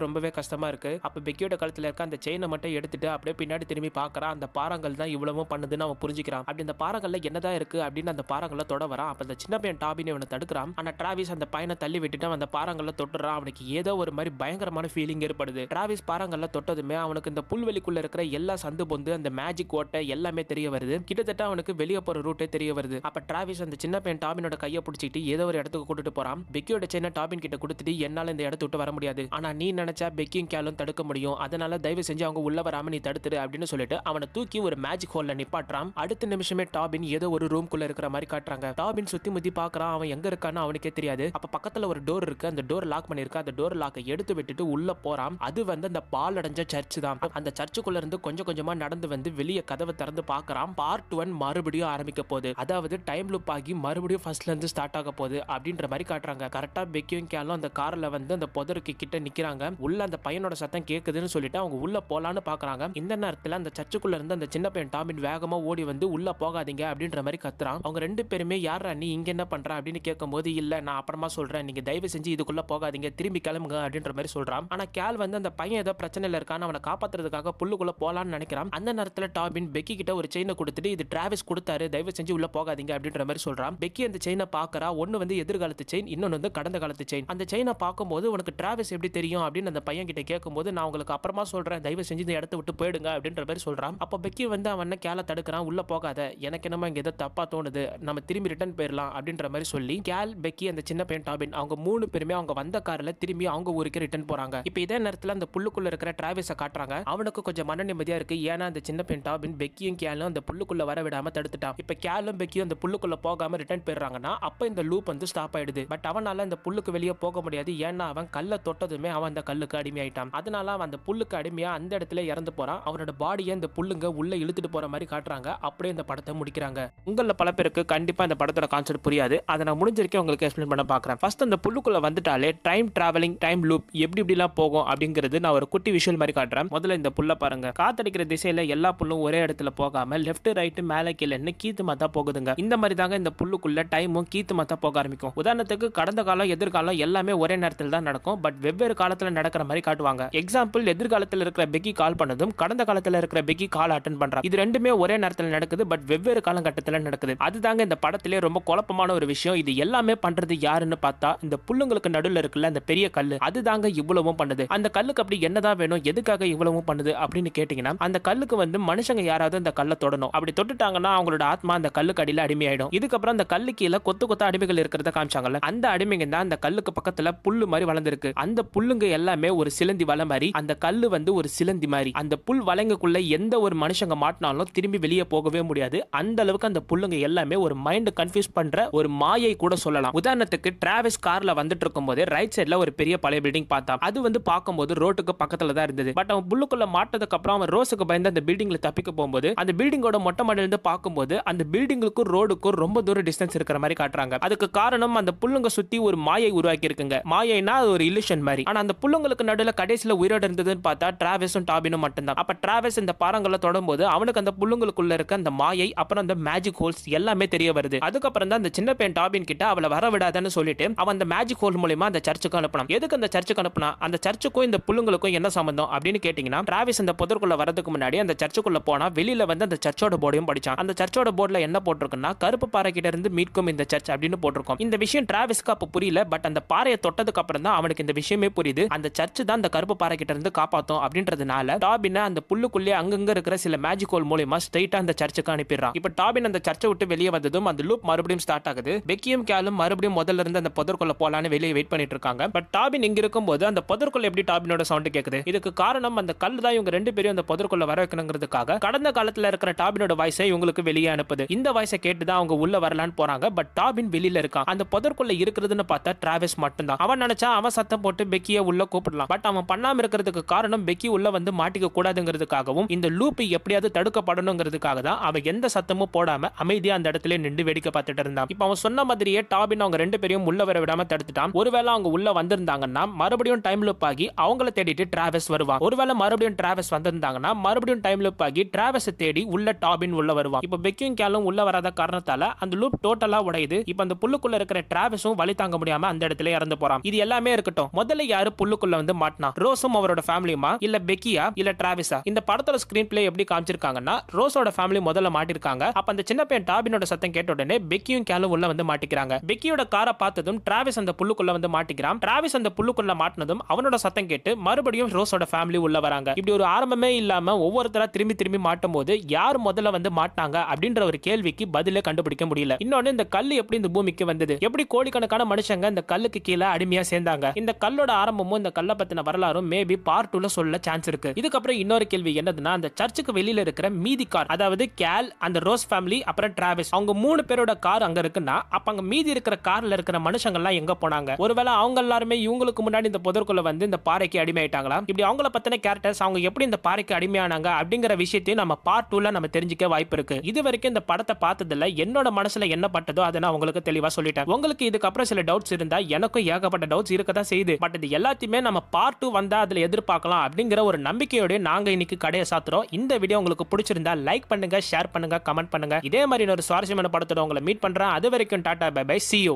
ரொம்பவே கஷ்டமா இருக்கு அப்போ பெக்கியோட கழுத்தில் இருக்க அந்த செயினை மட்டும் எடுத்துட்டு அப்படியே பின்னாடி திரும்பி பாக்குறான் அந்த பாறங்கள் தான் இவ்வளவும் பண்ணுதுன்னு அவன் புரிஞ்சுக்கிறான் அப்படி இந்த பாறங்கள்ல என்னதான் இருக்கு அப்படின்னு அந்த பாறாங்கல்ல தொட வரான் அப்போ அந்த சின்ன பையன் டாபின் இவனை தடுக்கிறான் ஆனால் டிராவிஸ் அந்த பையனை தள்ளி விட்டுட்டு அந்த பாறாங்கல்ல தொட்டுறான் அவனுக்கு ஏதோ ஒரு மாதிரி பயங்கரமான ஃபீலிங் ஏற்படுது டிராவிஸ் பாறாங்கல்ல தொட்டதுமே அவனுக்கு இந்த புல்வெளிக்குள்ள இருக்கிற எல்லா சந்து பொந்து அந்த மேஜிக் ஓட்டை எல்லாமே தெரிய வருது கிட்டத்தட்ட அவனுக்கு வெளியே போற ரூட்டே தெரிய வருது அப்ப டிராவிஸ் அந்த சின்ன பையன் டாபினோட கையை பிடிச்சிட்டு ஏதோ ஒரு இடத்துல இடத்துக்கு கூட்டிட்டு போறான் பெக்கியோட செயினை டாபின் கிட்ட கொடுத்துட்டு என்னால இந்த இடத்து விட்டு வர முடியாது ஆனா நீ நினைச்சா பெக்கியும் கேலும் தடுக்க முடியும் அதனால தயவு செஞ்சு அவங்க உள்ள வராம நீ தடுத்துரு அப்படின்னு சொல்லிட்டு அவனை தூக்கி ஒரு மேஜிக் ஹோல்ல நிப்பாட்டுறான் அடுத்த நிமிஷமே டாபின் ஏதோ ஒரு ரூம்குள்ள இருக்கிற மாதிரி காட்டுறாங்க டாபின் சுத்தி முத்தி பாக்குறான் அவன் எங்க இருக்கான்னு அவனுக்கே தெரியாது அப்ப பக்கத்துல ஒரு டோர் இருக்கு அந்த டோர் லாக் பண்ணிருக்க அந்த டோர் லாக்கை எடுத்து விட்டுட்டு உள்ள போறான் அது வந்து அந்த பால் அடைஞ்ச சர்ச் தான் அந்த சர்ச்சுக்குள்ள இருந்து கொஞ்சம் கொஞ்சமா நடந்து வந்து வெளியே கதவை திறந்து பாக்குறான் பார்ட் ஒன் மறுபடியும் ஆரம்பிக்க போகுது அதாவது டைம் லுப் ஆகி மறுபடியும் ஃபர்ஸ்ட்ல இருந்து ஸ்டார்ட் ஆக போகுது அப்படின்ற மாதிரி காட்டுறாங்க கரெக்டாக பெக்கியும் கேலும் அந்த காரில் வந்து அந்த புதருக்கு கிட்ட நிற்கிறாங்க உள்ள அந்த பையனோட சத்தம் கேட்குதுன்னு சொல்லிட்டு அவங்க உள்ள போலான்னு பார்க்குறாங்க இந்த நேரத்தில் அந்த சர்ச்சுக்குள்ள இருந்து அந்த சின்ன பையன் டாமின் வேகமாக ஓடி வந்து உள்ள போகாதீங்க அப்படின்ற மாதிரி கத்துறான் அவங்க ரெண்டு பேருமே யார் நீ இங்க என்ன பண்ற அப்படின்னு கேட்கும்போது இல்ல நான் அப்புறமா சொல்றேன் நீங்க தயவு செஞ்சு இதுக்குள்ள போகாதீங்க திரும்பி கிளம்புங்க அப்படின்ற மாதிரி சொல்றான் ஆனா கேல் வந்து அந்த பையன் ஏதோ பிரச்சனை இருக்கான்னு அவனை காப்பாத்துறதுக்காக புல்லுக்குள்ளே போலான்னு நினைக்கிறான் அந்த நேரத்துல டாபின் பெக்கி கிட்ட ஒரு செயினை கொடுத்துட்டு இது டிராவல்ஸ் கொடுத்தாரு தயவு செஞ்சு உள்ள போகாதீங்க அப்படின்ற மாதிரி சொல்றான் பெக்கி அந்த செயினை பாக்குறா ஒன்று வந்து எது எதிர்காலத்து செயின் இன்னொன்று வந்து கடந்த காலத்து செயின் அந்த செயினை பார்க்கும்போது உனக்கு டிராவல்ஸ் எப்படி தெரியும் அப்படின்னு அந்த பையன் கிட்ட கேட்கும்போது நான் உங்களுக்கு அப்புறமா சொல்றேன் தயவு செஞ்சு இந்த இடத்த விட்டு போயிடுங்க அப்படின்ற மாதிரி சொல்றான் அப்போ பெக்கி வந்து அவனை கேல தடுக்கிறான் உள்ளே போகாத எனக்கு என்னமா இங்கே எதோ தப்பாக தோணுது நம்ம திரும்பி ரிட்டர்ன் போயிடலாம் அப்படின்ற மாதிரி சொல்லி கேல் பெக்கி அந்த சின்ன பையன் டாபின் அவங்க மூணு பேருமே அவங்க வந்த காரில் திரும்பி அவங்க ஊருக்கு ரிட்டர்ன் போறாங்க இப்போ இதே நேரத்தில் அந்த புள்ளுக்குள்ள இருக்கிற டிராவல்ஸை காட்டுறாங்க அவனுக்கு கொஞ்சம் மன நிம்மதியா இருக்கு ஏன்னா அந்த சின்ன பையன் டாபின் பெக்கியும் கேலும் அந்த புள்ளுக்குள்ள வர விடாம தடுத்துட்டான் இப்போ கேலும் பெக்கியும் அந்த புள்ளுக்குள்ள போகாம ரிட்டர்ன் போயிடுறாங்கன்னா அப்போ இந்த லூப் வந்து ஸ்டாப் ஆயிடுது பட் அவனால அந்த புல்லுக்கு வெளியே போக முடியாது ஏன்னா அவன் கல்லை தொட்டதுமே அவன் அந்த கல்லுக்கு அடிமையாயிட்டான் அதனால அவன் அந்த புல்லுக்கு அடிமையா அந்த இடத்துல இறந்து போறான் அவனோட பாடியை இந்த புல்லுங்க உள்ள இழுத்துட்டு போற மாதிரி காட்டுறாங்க அப்படியே இந்த படத்தை முடிக்கிறாங்க உங்களில் பல பேருக்கு கண்டிப்பா இந்த படத்தோட கான்செப்ட் புரியாது அதை நான் முடிஞ்சிருக்கே உங்களுக்கு எக்ஸ்பிளைன் பண்ண பாக்குறேன் ஃபர்ஸ்ட் அந்த புல்லுக்குள்ள வந்துட்டாலே டைம் டிராவலிங் டைம் லூப் எப்படி இப்படிலாம் போகும் அப்படிங்கிறது நான் ஒரு குட்டி விஷயம் மாதிரி காட்டுறேன் முதல்ல இந்த புல்லை பாருங்க காத்தடிக்கிற திசையில எல்லா புல்லும் ஒரே இடத்துல போகாம லெஃப்ட் ரைட்டு மேலே கீழே கீத்து மாத்தா போகுதுங்க இந்த மாதிரி தாங்க இந்த புல்லுக்குள்ள டைமும் கீத்து மாத்தா போக ஆரம்பிக்கும் காண்பிக்கும் உதாரணத்துக்கு கடந்த காலம் எதிர்காலம் எல்லாமே ஒரே நேரத்தில் தான் நடக்கும் பட் வெவ்வேறு காலத்தில் நடக்கிற மாதிரி காட்டுவாங்க எக்ஸாம்பிள் எதிர்காலத்தில் இருக்கிற பெக்கி கால் பண்ணதும் கடந்த காலத்தில் இருக்கிற பெக்கி கால் அட்டன் பண்றாங்க இது ரெண்டுமே ஒரே நேரத்தில் நடக்குது பட் வெவ்வேறு காலகட்டத்தில் நடக்குது அதுதாங்க இந்த படத்திலே ரொம்ப குழப்பமான ஒரு விஷயம் இது எல்லாமே பண்றது யாருன்னு பார்த்தா இந்த புல்லுங்களுக்கு நடுவில் இருக்குல்ல அந்த பெரிய கல் அதுதாங்க இவ்வளவும் பண்ணுது அந்த கல்லுக்கு அப்படி என்னதான் வேணும் எதுக்காக இவ்வளவும் பண்ணுது அப்படின்னு கேட்டீங்கன்னா அந்த கல்லுக்கு வந்து மனுஷங்க யாராவது அந்த கல்லை தொடணும் அப்படி தொட்டுட்டாங்கன்னா அவங்களோட ஆத்மா அந்த கல்லுக்கு அடியில் அடிமையாயிடும் இதுக்கப்புறம் அந்த கல்லு கீழே கொத்து கொத்த அடிமைகள் இருக்கிறத காமிச்சாங்கல்ல அந்த அடிமைங்க தான் அந்த கல்லுக்கு பக்கத்துல புல்லு மாதிரி வளர்ந்துருக்கு அந்த புல்லுங்க எல்லாமே ஒரு சிலந்தி வலை மாதிரி அந்த கல்லு வந்து ஒரு சிலந்தி மாதிரி அந்த புல் வலைங்கக்குள்ள எந்த ஒரு மனுஷங்க மாட்டினாலும் திரும்பி வெளியே போகவே முடியாது அந்த அளவுக்கு அந்த புல்லுங்க எல்லாமே ஒரு மைண்ட் கன்ஃபியூஸ் பண்ற ஒரு மாயை கூட சொல்லலாம் உதாரணத்துக்கு டிராவல்ஸ் கார்ல வந்துட்டு இருக்கும் போதே ரைட் சைட்ல ஒரு பெரிய பழைய பில்டிங் பார்த்தா அது வந்து பார்க்கும்போது ரோட்டுக்கு பக்கத்துல தான் இருந்தது பட் அவன் புல்லுக்குள்ள மாட்டதுக்கு அப்புறம் அவன் ரோஸுக்கு பயந்து அந்த பில்டிங்ல தப்பிக்க போகும்போது அந்த பில்டிங்கோட மொட்டை இருந்து பார்க்கும்போது அந்த பில்டிங்குக்கும் ரோடுக்கும் ரொம்ப தூரம் டிஸ்டன்ஸ் இருக்கிற மாதிரி காட்டுறாங்க அதுக்கு காரணம் வானம் அந்த புல்லுங்க சுத்தி ஒரு மாயை உருவாக்கி இருக்குங்க மாயைனா அது ஒரு இலிஷன் மாதிரி ஆனா அந்த புல்லுங்களுக்கு நடுவில் கடைசியில் உயிரோடு இருந்ததுன்னு பார்த்தா டிராவல்ஸும் டாபினும் மட்டும்தான் அப்ப டிராவல்ஸ் இந்த பாறங்களை போது அவனுக்கு அந்த புல்லுங்களுக்குள்ள இருக்க அந்த மாயை அப்புறம் அந்த மேஜிக் ஹோல்ஸ் எல்லாமே தெரிய வருது அதுக்கப்புறம் தான் அந்த சின்ன பையன் டாபின் கிட்ட அவளை வர விடாதன்னு சொல்லிட்டு அவன் அந்த மேஜிக் ஹோல் மூலியமா அந்த சர்ச்சுக்கு அனுப்பினான் எதுக்கு அந்த சர்ச்சுக்கு அனுப்பினா அந்த சர்ச்சுக்கும் இந்த புல்லுங்களுக்கும் என்ன சம்பந்தம் அப்படின்னு கேட்டீங்கன்னா டிராவல்ஸ் இந்த புதற்குள்ள வரதுக்கு முன்னாடி அந்த சர்ச்சுக்குள்ள போனா வெளியில வந்து அந்த சர்ச்சோட போர்டையும் படிச்சான் அந்த சர்ச்சோட போர்டில் என்ன போட்டிருக்குன்னா கருப்பு பாறை கிட்ட இருந்து மீட்கும் இந்த சர்ச் அப்படின்னு போட்டிருக்கோம் இந்த இந்த விஷயம் டிராவிஸ்க்கு அப்போ புரியல பட் அந்த பாறையை தொட்டதுக்கு அப்புறம் தான் அவனுக்கு இந்த விஷயமே புரியுது அந்த சர்ச் தான் அந்த கருப்பு பாறை கிட்ட இருந்து காப்பாத்தும் அப்படின்றதுனால டாபின் அந்த புல்லுக்குள்ளே அங்கங்க இருக்கிற சில மேஜிக் ஹோல் மூலியமா ஸ்ட்ரைட்டா அந்த சர்ச்சுக்கு அனுப்பிடுறான் இப்போ டாபின் அந்த சர்ச்சை விட்டு வெளியே வந்ததும் அந்த லூப் மறுபடியும் ஸ்டார்ட் ஆகுது பெக்கியும் கேலும் மறுபடியும் முதல்ல இருந்து அந்த புதற்குள்ள போலான்னு வெளியே வெயிட் பண்ணிட்டு இருக்காங்க பட் டாபின் இங்க போது அந்த புதற்குள்ள எப்படி டாபினோட சவுண்ட் கேக்குது இதுக்கு காரணம் அந்த கல் தான் இவங்க ரெண்டு பேரும் அந்த புதற்குள்ள வர வைக்கணுங்கிறதுக்காக கடந்த காலத்துல இருக்கிற டாபினோட வாய்ஸை இவங்களுக்கு வெளியே அனுப்புது இந்த வாய்ஸை கேட்டு தான் அவங்க உள்ள வரலான்னு போறாங்க பட் டாபின் வெளியில இருக்கான் அந்த அந்த புதற்குள்ள இருக்கிறதுன்னு பார்த்தா டிராவிஸ் மட்டும்தான் அவன் நினைச்சா அவன் சத்தம் போட்டு பெக்கிய உள்ள கூப்பிடலாம் பட் அவன் பண்ணாம இருக்கிறதுக்கு காரணம் பெக்கி உள்ள வந்து மாட்டிக்க கூடாதுங்கிறதுக்காகவும் இந்த லூப் எப்படியாவது தடுக்கப்படணுங்கிறதுக்காக தான் அவன் எந்த சத்தமும் போடாம அமைதியா அந்த இடத்துல நின்று வேடிக்கை பார்த்துட்டு இருந்தான் இப்போ அவன் சொன்ன மாதிரியே டாபின் அவங்க ரெண்டு பேரையும் உள்ள வர விடாம தடுத்துட்டான் ஒருவேளை அவங்க உள்ள வந்திருந்தாங்கன்னா மறுபடியும் டைம் லூப் ஆகி அவங்கள தேடிட்டு டிராவல்ஸ் வருவான் ஒருவேளை மறுபடியும் டிராவல்ஸ் வந்திருந்தாங்கன்னா மறுபடியும் டைம் லூப் ஆகி டிராவல்ஸ் தேடி உள்ள டாபின் உள்ள வருவான் இப்போ பெக்கியும் கேலும் உள்ள வராத காரணத்தால அந்த லூப் டோட்டலா உடையுது இப்போ அந்த புல்லுக்குள்ள இருக்க இருக்கிற டிராவிஸும் வழி தாங்க முடியாம அந்த இடத்துல இறந்து போறான் இது எல்லாமே இருக்கட்டும் முதல்ல யாரு புல்லுக்குள்ள வந்து மாட்டினா ரோஸும் அவரோட ஃபேமிலியுமா இல்ல பெக்கியா இல்ல டிராவிஸா இந்த படத்தோட ஸ்கிரீன் பிளே எப்படி காமிச்சிருக்காங்கன்னா ரோஸோட ஃபேமிலி முதல்ல மாட்டிருக்காங்க அப்ப அந்த சின்ன பையன் டாபினோட சத்தம் கேட்ட உடனே பெக்கியும் கேலும் உள்ள வந்து மாட்டிக்கிறாங்க பெக்கியோட காரை பார்த்ததும் டிராவிஸ் அந்த புல்லுக்குள்ள வந்து மாட்டிக்கிறான் டிராவிஸ் அந்த புல்லுக்குள்ள மாட்டினதும் அவனோட சத்தம் கேட்டு மறுபடியும் ரோஸோட ஃபேமிலி உள்ள வராங்க இப்படி ஒரு ஆரம்பமே இல்லாம ஒவ்வொருத்தரா திரும்பி திரும்பி மாட்டும் போது யார் முதல்ல வந்து மாட்டினாங்க அப்படின்ற ஒரு கேள்விக்கு பதிலே கண்டுபிடிக்க முடியல இன்னொன்னு இந்த கல் எப்படி இந்த பூமிக்கு வந்தது எப்படி கோடிக்கணக்கான மனுஷங்க இந்த கல்லுக்கு கீழே அடிமையா சேர்ந்தாங்க இந்த கல்லோட ஆரம்பமும் இந்த கல்லை பத்தின வரலாறும் மேபி பார்ட் டூல சொல்ல சான்ஸ் இருக்கு இதுக்கப்புறம் இன்னொரு கேள்வி என்னதுன்னா அந்த சர்ச்சுக்கு வெளியில இருக்கிற மீதி கார் அதாவது கேல் அந்த ரோஸ் ஃபேமிலி அப்புறம் டிராவல்ஸ் அவங்க மூணு பேரோட கார் அங்க இருக்குன்னா அப்ப அங்க மீதி இருக்கிற கார்ல இருக்கிற மனுஷங்கள்லாம் எங்க போனாங்க ஒருவேளை அவங்க எல்லாருமே இவங்களுக்கு முன்னாடி இந்த புதற்குள்ள வந்து இந்த பாறைக்கு அடிமையாயிட்டாங்களா இப்படி அவங்கள பத்தின கேரக்டர்ஸ் அவங்க எப்படி இந்த பாறைக்கு அடிமையானாங்க அப்படிங்கிற விஷயத்தையும் நம்ம பார்ட் டூல நம்ம தெரிஞ்சுக்க வாய்ப்பு இருக்கு இது வரைக்கும் இந்த படத்தை பார்த்ததுல என்னோட மனசுல என்ன பட்டதோ அதை நான் உங்களுக்கு தெளிவா சொல்லிட்டேன் உங்களுக்கு இதுக்கப்புறம் சில டவுட்ஸ் இருந்தா எனக்கும் ஏகப்பட்ட டவுட்ஸ் இருக்க தான் செய்யுது பட் இது எல்லாத்தையுமே நம்ம பார்ட் டூ வந்தா அதுல எதிர்பார்க்கலாம் அப்படிங்கிற ஒரு நம்பிக்கையோட நாங்க இன்னைக்கு கடையை சாத்துறோம் இந்த வீடியோ உங்களுக்கு பிடிச்சிருந்தா லைக் பண்ணுங்க ஷேர் பண்ணுங்க கமெண்ட் பண்ணுங்க இதே மாதிரி இன்னொரு சுவாரஸ்யமான படத்தோட உங்களை மீட் பண்றேன் அது வரைக்கும் டாடா பை பை சி